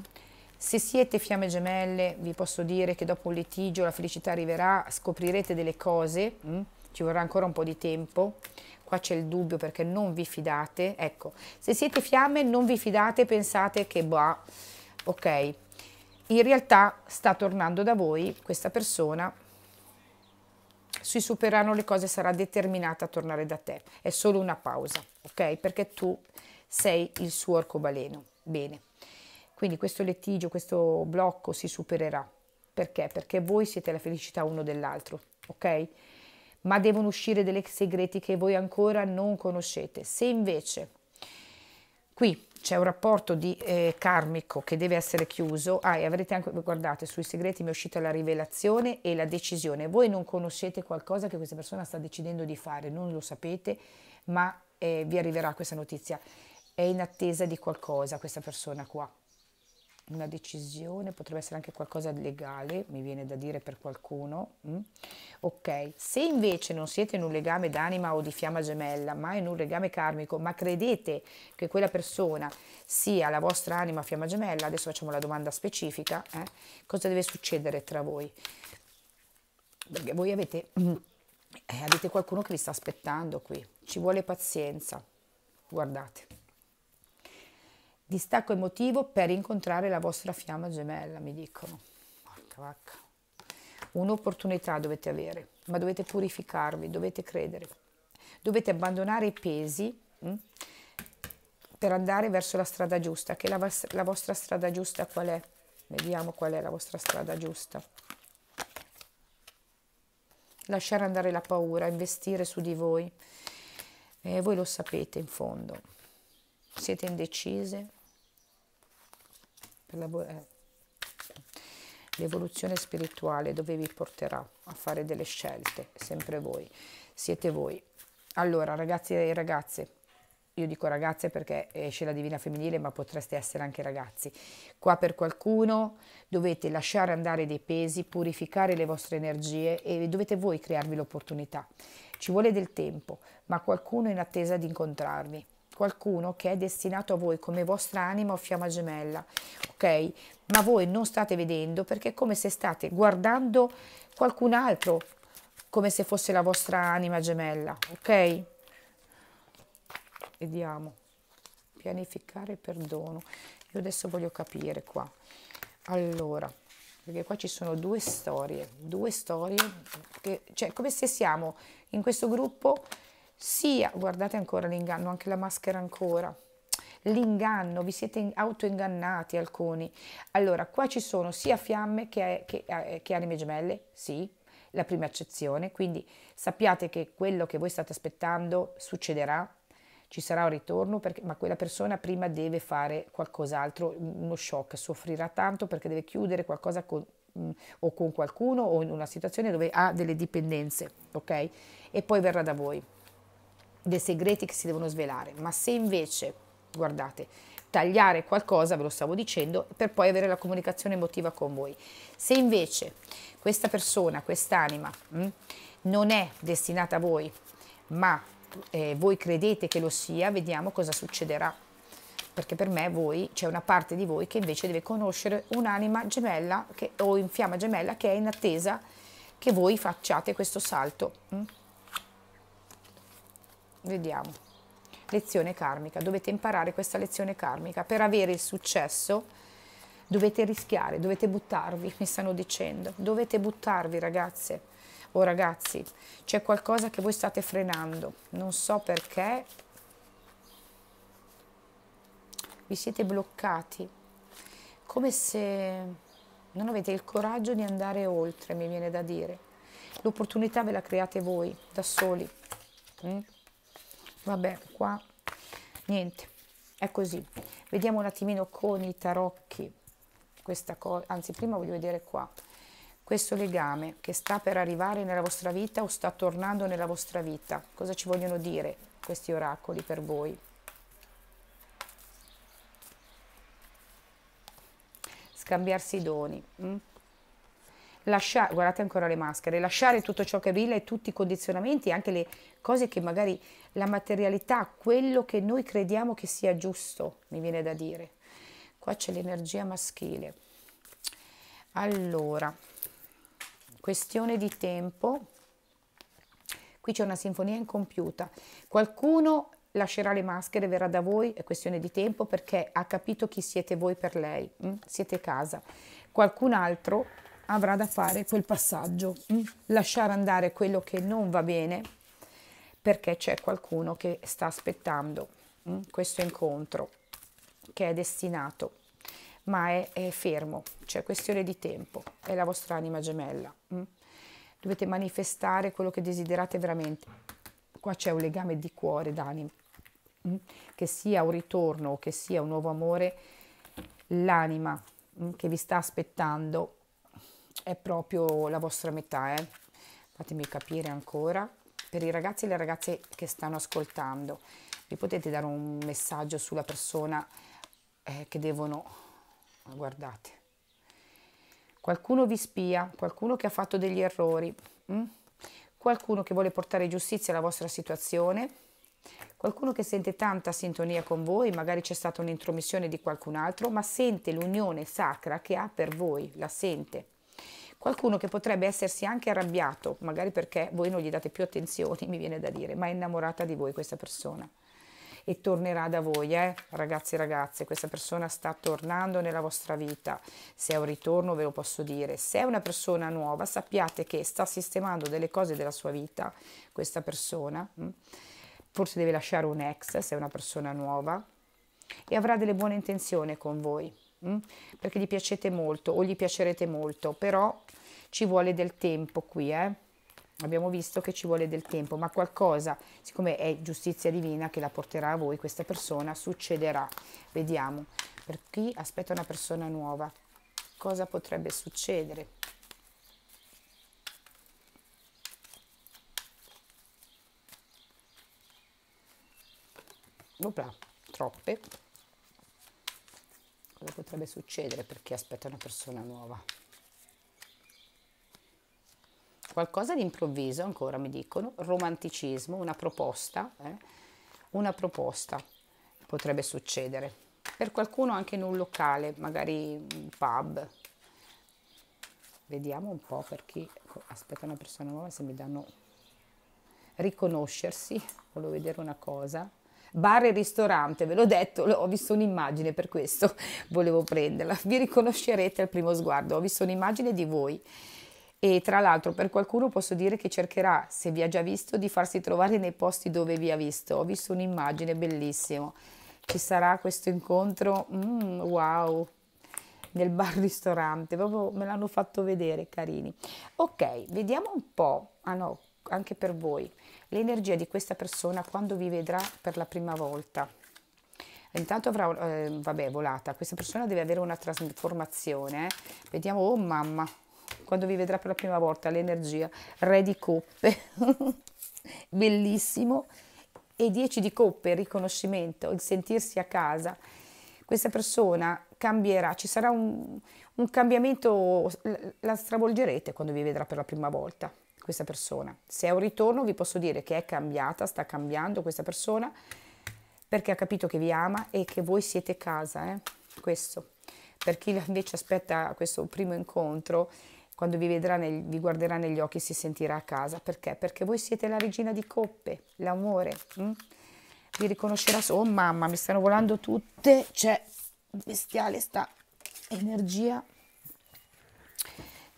Se siete fiamme gemelle, vi posso dire che dopo un litigio la felicità arriverà, scoprirete delle cose, mm? ci vorrà ancora un po' di tempo. Qua c'è il dubbio perché non vi fidate. Ecco, se siete fiamme non vi fidate, pensate che, boh, ok, in realtà sta tornando da voi questa persona si superano le cose sarà determinata a tornare da te. È solo una pausa, ok? Perché tu sei il suo arcobaleno. Bene. Quindi questo litigio, questo blocco si supererà. Perché? Perché voi siete la felicità uno dell'altro, ok? Ma devono uscire delle segreti che voi ancora non conoscete. Se invece qui c'è un rapporto di, eh, karmico che deve essere chiuso. Ah, e avrete anche, guardate, sui segreti mi è uscita la rivelazione e la decisione. Voi non conoscete qualcosa che questa persona sta decidendo di fare, non lo sapete, ma eh, vi arriverà questa notizia. È in attesa di qualcosa questa persona qua una decisione, potrebbe essere anche qualcosa di legale, mi viene da dire per qualcuno. Mm? Ok, se invece non siete in un legame d'anima o di fiamma gemella, ma in un legame karmico, ma credete che quella persona sia la vostra anima fiamma gemella, adesso facciamo la domanda specifica, eh? cosa deve succedere tra voi? Perché voi avete, mm, eh, avete qualcuno che vi sta aspettando qui, ci vuole pazienza, guardate distacco emotivo per incontrare la vostra fiamma gemella, mi dicono. Porca vacca. Un'opportunità dovete avere, ma dovete purificarvi, dovete credere. Dovete abbandonare i pesi mh, mm, per andare verso la strada giusta, che la, la vostra strada giusta qual è? Vediamo qual è la vostra strada giusta. Lasciare andare la paura, investire su di voi. E eh, voi lo sapete in fondo. Siete indecise, per eh, l'evoluzione spirituale dove vi porterà a fare delle scelte, sempre voi, siete voi. Allora ragazzi e ragazze, io dico ragazze perché esce la divina femminile, ma potreste essere anche ragazzi. Qua per qualcuno dovete lasciare andare dei pesi, purificare le vostre energie e dovete voi crearvi l'opportunità. Ci vuole del tempo, ma qualcuno è in attesa di incontrarvi qualcuno che è destinato a voi come vostra anima o fiamma gemella, ok? Ma voi non state vedendo perché è come se state guardando qualcun altro, come se fosse la vostra anima gemella, ok? Vediamo. Pianificare perdono. Io adesso voglio capire qua. Allora, perché qua ci sono due storie, due storie, che, cioè come se siamo in questo gruppo sia, guardate ancora l'inganno, anche la maschera ancora, l'inganno, vi siete autoingannati alcuni. Allora, qua ci sono sia fiamme che, che, eh, che anime gemelle, sì, la prima accezione, quindi sappiate che quello che voi state aspettando succederà, ci sarà un ritorno, perché, ma quella persona prima deve fare qualcos'altro, mm, uno shock, soffrirà tanto perché deve chiudere qualcosa con, mm, o con qualcuno o in una situazione dove ha delle dipendenze, ok? E poi verrà da voi dei segreti che si devono svelare, ma se invece, guardate, tagliare qualcosa, ve lo stavo dicendo, per poi avere la comunicazione emotiva con voi. Se invece questa persona, quest'anima, mm, non è destinata a voi, ma eh, voi credete che lo sia, vediamo cosa succederà. Perché per me voi c'è una parte di voi che invece deve conoscere un'anima gemella che, o in fiamma gemella che è in attesa che voi facciate questo salto. Mh? Mm. Vediamo. Lezione karmica. Dovete imparare questa lezione karmica. Per avere il successo dovete rischiare, dovete buttarvi, mi stanno dicendo. Dovete buttarvi, ragazze o oh, ragazzi. C'è qualcosa che voi state frenando. Non so perché. Vi siete bloccati. Come se non avete il coraggio di andare oltre, mi viene da dire. L'opportunità ve la create voi, da soli. Mm? vabbè qua niente è così vediamo un attimino con i tarocchi questa cosa anzi prima voglio vedere qua questo legame che sta per arrivare nella vostra vita o sta tornando nella vostra vita cosa ci vogliono dire questi oracoli per voi scambiarsi i doni mh? Mm? lasciare, guardate ancora le maschere, lasciare tutto ciò che brilla e tutti i condizionamenti, anche le cose che magari la materialità, quello che noi crediamo che sia giusto, mi viene da dire. Qua c'è l'energia maschile. Allora, questione di tempo. Qui c'è una sinfonia incompiuta. Qualcuno lascerà le maschere, verrà da voi, è questione di tempo perché ha capito chi siete voi per lei, mm? siete casa. Qualcun altro avrà da fare quel passaggio, mm? lasciare andare quello che non va bene perché c'è qualcuno che sta aspettando mm? questo incontro che è destinato, ma è, è fermo, c'è questione di tempo, è la vostra anima gemella. Mm? Dovete manifestare quello che desiderate veramente. Qua c'è un legame di cuore, d'anima, che sia un ritorno o che sia un nuovo amore, l'anima che vi sta aspettando è proprio la vostra metà, eh? fatemi capire ancora. Per i ragazzi e le ragazze che stanno ascoltando, vi potete dare un messaggio sulla persona eh, che devono... Guardate. Qualcuno vi spia, qualcuno che ha fatto degli errori, mh? Mm? qualcuno che vuole portare giustizia alla vostra situazione, qualcuno che sente tanta sintonia con voi, magari c'è stata un'intromissione di qualcun altro, ma sente l'unione sacra che ha per voi, la sente qualcuno che potrebbe essersi anche arrabbiato, magari perché voi non gli date più attenzioni, mi viene da dire, ma è innamorata di voi questa persona e tornerà da voi, eh? ragazzi e ragazze, questa persona sta tornando nella vostra vita, se è un ritorno ve lo posso dire, se è una persona nuova sappiate che sta sistemando delle cose della sua vita questa persona, mm, forse deve lasciare un ex se è una persona nuova e avrà delle buone intenzioni con voi Mm? perché gli piacete molto o gli piacerete molto, però ci vuole del tempo qui, eh? abbiamo visto che ci vuole del tempo, ma qualcosa, siccome è giustizia divina che la porterà a voi, questa persona succederà. Vediamo, per chi aspetta una persona nuova, cosa potrebbe succedere? Opla, troppe cosa potrebbe succedere per chi aspetta una persona nuova. Qualcosa di improvviso ancora mi dicono, romanticismo, una proposta, eh? una proposta potrebbe succedere. Per qualcuno anche in un locale, magari un pub. Vediamo un po' per chi aspetta una persona nuova se mi danno riconoscersi, volevo vedere una cosa bar e ristorante, ve l'ho detto, ho visto un'immagine per questo, volevo prenderla, vi riconoscerete al primo sguardo, ho visto un'immagine di voi e tra l'altro per qualcuno posso dire che cercherà, se vi ha già visto, di farsi trovare nei posti dove vi ha visto. Ho visto un'immagine bellissima. Ci sarà questo incontro, mm, wow, nel bar-ristorante, proprio me l'hanno fatto vedere, carini. Ok, vediamo un po', ah no, anche per voi, l'energia di questa persona quando vi vedrà per la prima volta. Intanto avrà, eh, vabbè, volata, questa persona deve avere una trasformazione. Eh. Vediamo, oh mamma, quando vi vedrà per la prima volta l'energia, re di coppe, bellissimo, e 10 di coppe, il riconoscimento, il sentirsi a casa. Questa persona cambierà, ci sarà un, un cambiamento, la stravolgerete quando vi vedrà per la prima volta questa persona. Se è un ritorno vi posso dire che è cambiata, sta cambiando questa persona perché ha capito che vi ama e che voi siete casa, eh? questo. Per chi invece aspetta questo primo incontro, quando vi, vedrà nel, vi guarderà negli occhi si sentirà a casa. Perché? Perché voi siete la regina di coppe, l'amore. Hm? Vi riconoscerà solo. Oh mamma, mi stanno volando tutte. C'è cioè, bestiale sta energia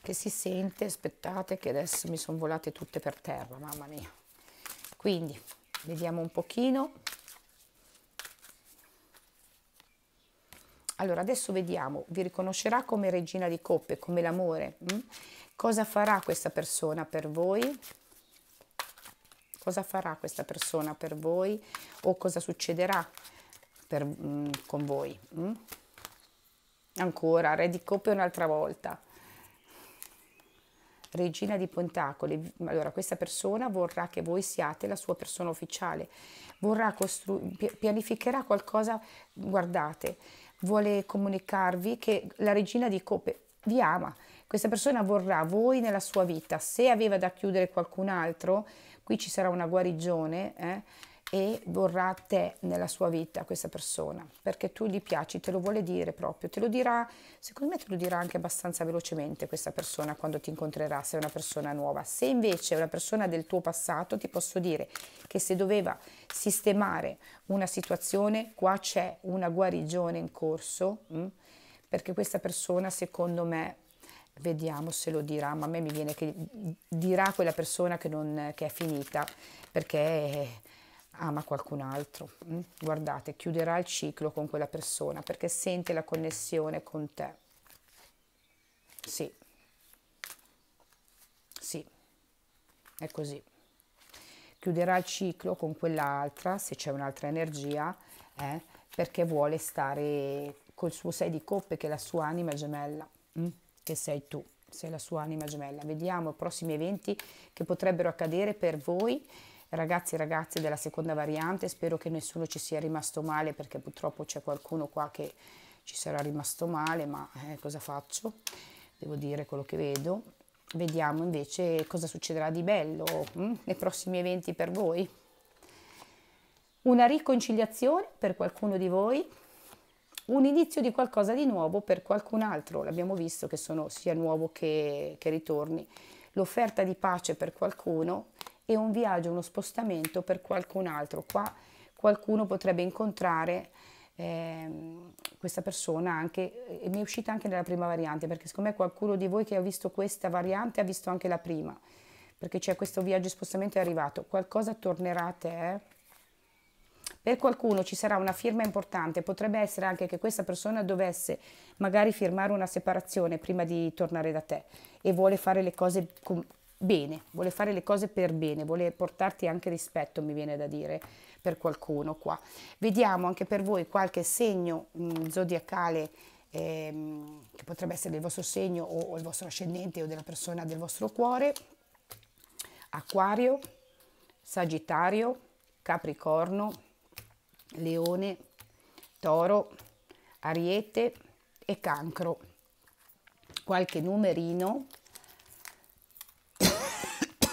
che si sente, aspettate che adesso mi sono volate tutte per terra, mamma mia. Quindi vediamo un pochino. Allora, adesso vediamo, vi riconoscerà come regina di coppe, come l'amore. Mm? Cosa farà questa persona per voi? Cosa farà questa persona per voi? O cosa succederà per, mh, mm, con voi? Hm? Ancora, re di coppe un'altra volta regina di pentacoli. Allora, questa persona vorrà che voi siate la sua persona ufficiale, vorrà pianificherà qualcosa, guardate, vuole comunicarvi che la regina di coppe vi ama, questa persona vorrà voi nella sua vita, se aveva da chiudere qualcun altro, qui ci sarà una guarigione, eh, e vorrà te nella sua vita, questa persona, perché tu gli piaci, te lo vuole dire proprio, te lo dirà, secondo me te lo dirà anche abbastanza velocemente questa persona quando ti incontrerà, se è una persona nuova. Se invece è una persona del tuo passato, ti posso dire che se doveva sistemare una situazione, qua c'è una guarigione in corso, mh? Mm? perché questa persona secondo me vediamo se lo dirà, ma a me mi viene che dirà quella persona che, non, che è finita, perché ama qualcun altro. Mm? Guardate, chiuderà il ciclo con quella persona perché sente la connessione con te. Sì, sì, è così. Chiuderà il ciclo con quell'altra, se c'è un'altra energia, eh, perché vuole stare col suo sei di coppe che è la sua anima gemella, mm? che sei tu, sei la sua anima gemella. Vediamo i prossimi eventi che potrebbero accadere per voi Ragazzi e ragazze della seconda variante, spero che nessuno ci sia rimasto male perché purtroppo c'è qualcuno qua che ci sarà rimasto male, ma eh, cosa faccio? Devo dire quello che vedo. Vediamo invece cosa succederà di bello hm? nei prossimi eventi per voi. Una riconciliazione per qualcuno di voi, un inizio di qualcosa di nuovo per qualcun altro, l'abbiamo visto che sono sia nuovo che, che ritorni, l'offerta di pace per qualcuno e un viaggio, uno spostamento per qualcun altro. Qua qualcuno potrebbe incontrare eh, questa persona anche, e mi è uscita anche nella prima variante, perché secondo me qualcuno di voi che ha visto questa variante ha visto anche la prima, perché c'è questo viaggio e spostamento è arrivato, qualcosa tornerà a te. Eh? Per qualcuno ci sarà una firma importante, potrebbe essere anche che questa persona dovesse magari firmare una separazione prima di tornare da te e vuole fare le cose bene, vuole fare le cose per bene, vuole portarti anche rispetto, mi viene da dire, per qualcuno qua. Vediamo anche per voi qualche segno mh, mm, zodiacale ehm, che potrebbe essere del vostro segno o, o il vostro ascendente o della persona del vostro cuore. Acquario, Sagittario, Capricorno, Leone, Toro, Ariete e Cancro. Qualche numerino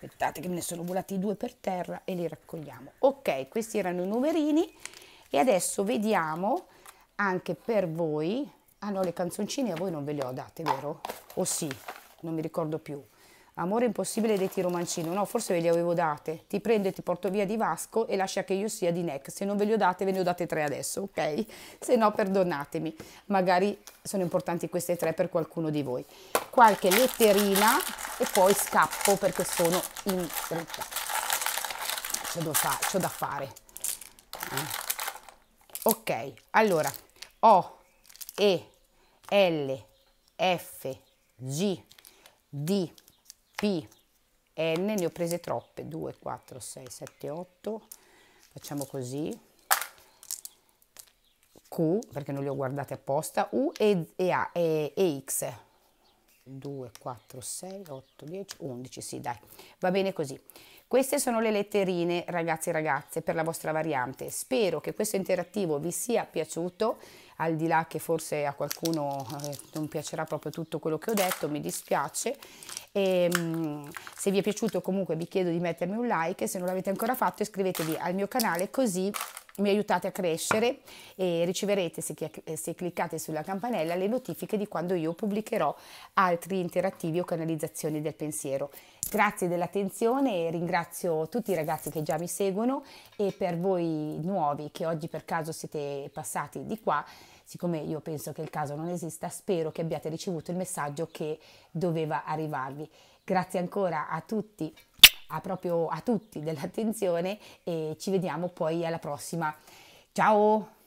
aspettate che me ne sono volati due per terra e li raccogliamo ok questi erano i numerini e adesso vediamo anche per voi ah no le canzoncine a voi non ve le ho date vero? o oh, sì non mi ricordo più Amore impossibile dei tiro mancino, No, forse ve li avevo date. Ti prendo e ti porto via di Vasco e lascia che io sia di Neck. Se non ve le ho date, ve ne ho date tre adesso, ok? Se no, perdonatemi. Magari sono importanti queste tre per qualcuno di voi. Qualche letterina e poi scappo perché sono in fretta. C'ho da, fa da fare. Eh. Ok, allora. O, E, L, F, G, D, P, N, ne ho prese troppe, 2, 4, 6, 7, 8, facciamo così, Q, perché non le ho guardate apposta, U e, e, A, e, e X, 2, 4, 6, 8, 10, 11, sì dai, va bene così. Queste sono le letterine ragazzi e ragazze per la vostra variante. Spero che questo interattivo vi sia piaciuto, al di là che forse a qualcuno eh, non piacerà proprio tutto quello che ho detto, mi dispiace, e, mm, se vi è piaciuto comunque vi chiedo di mettermi un like, se non l'avete ancora fatto iscrivetevi al mio canale così mi aiutate a crescere e riceverete, se, eh, se, cliccate sulla campanella, le notifiche di quando io pubblicherò altri interattivi o canalizzazioni del pensiero. Grazie dell'attenzione e ringrazio tutti i ragazzi che già mi seguono e per voi nuovi che oggi per caso siete passati di qua. Siccome io penso che il caso non esista, spero che abbiate ricevuto il messaggio che doveva arrivarvi. Grazie ancora a tutti, a proprio a tutti dell'attenzione e ci vediamo poi alla prossima. Ciao!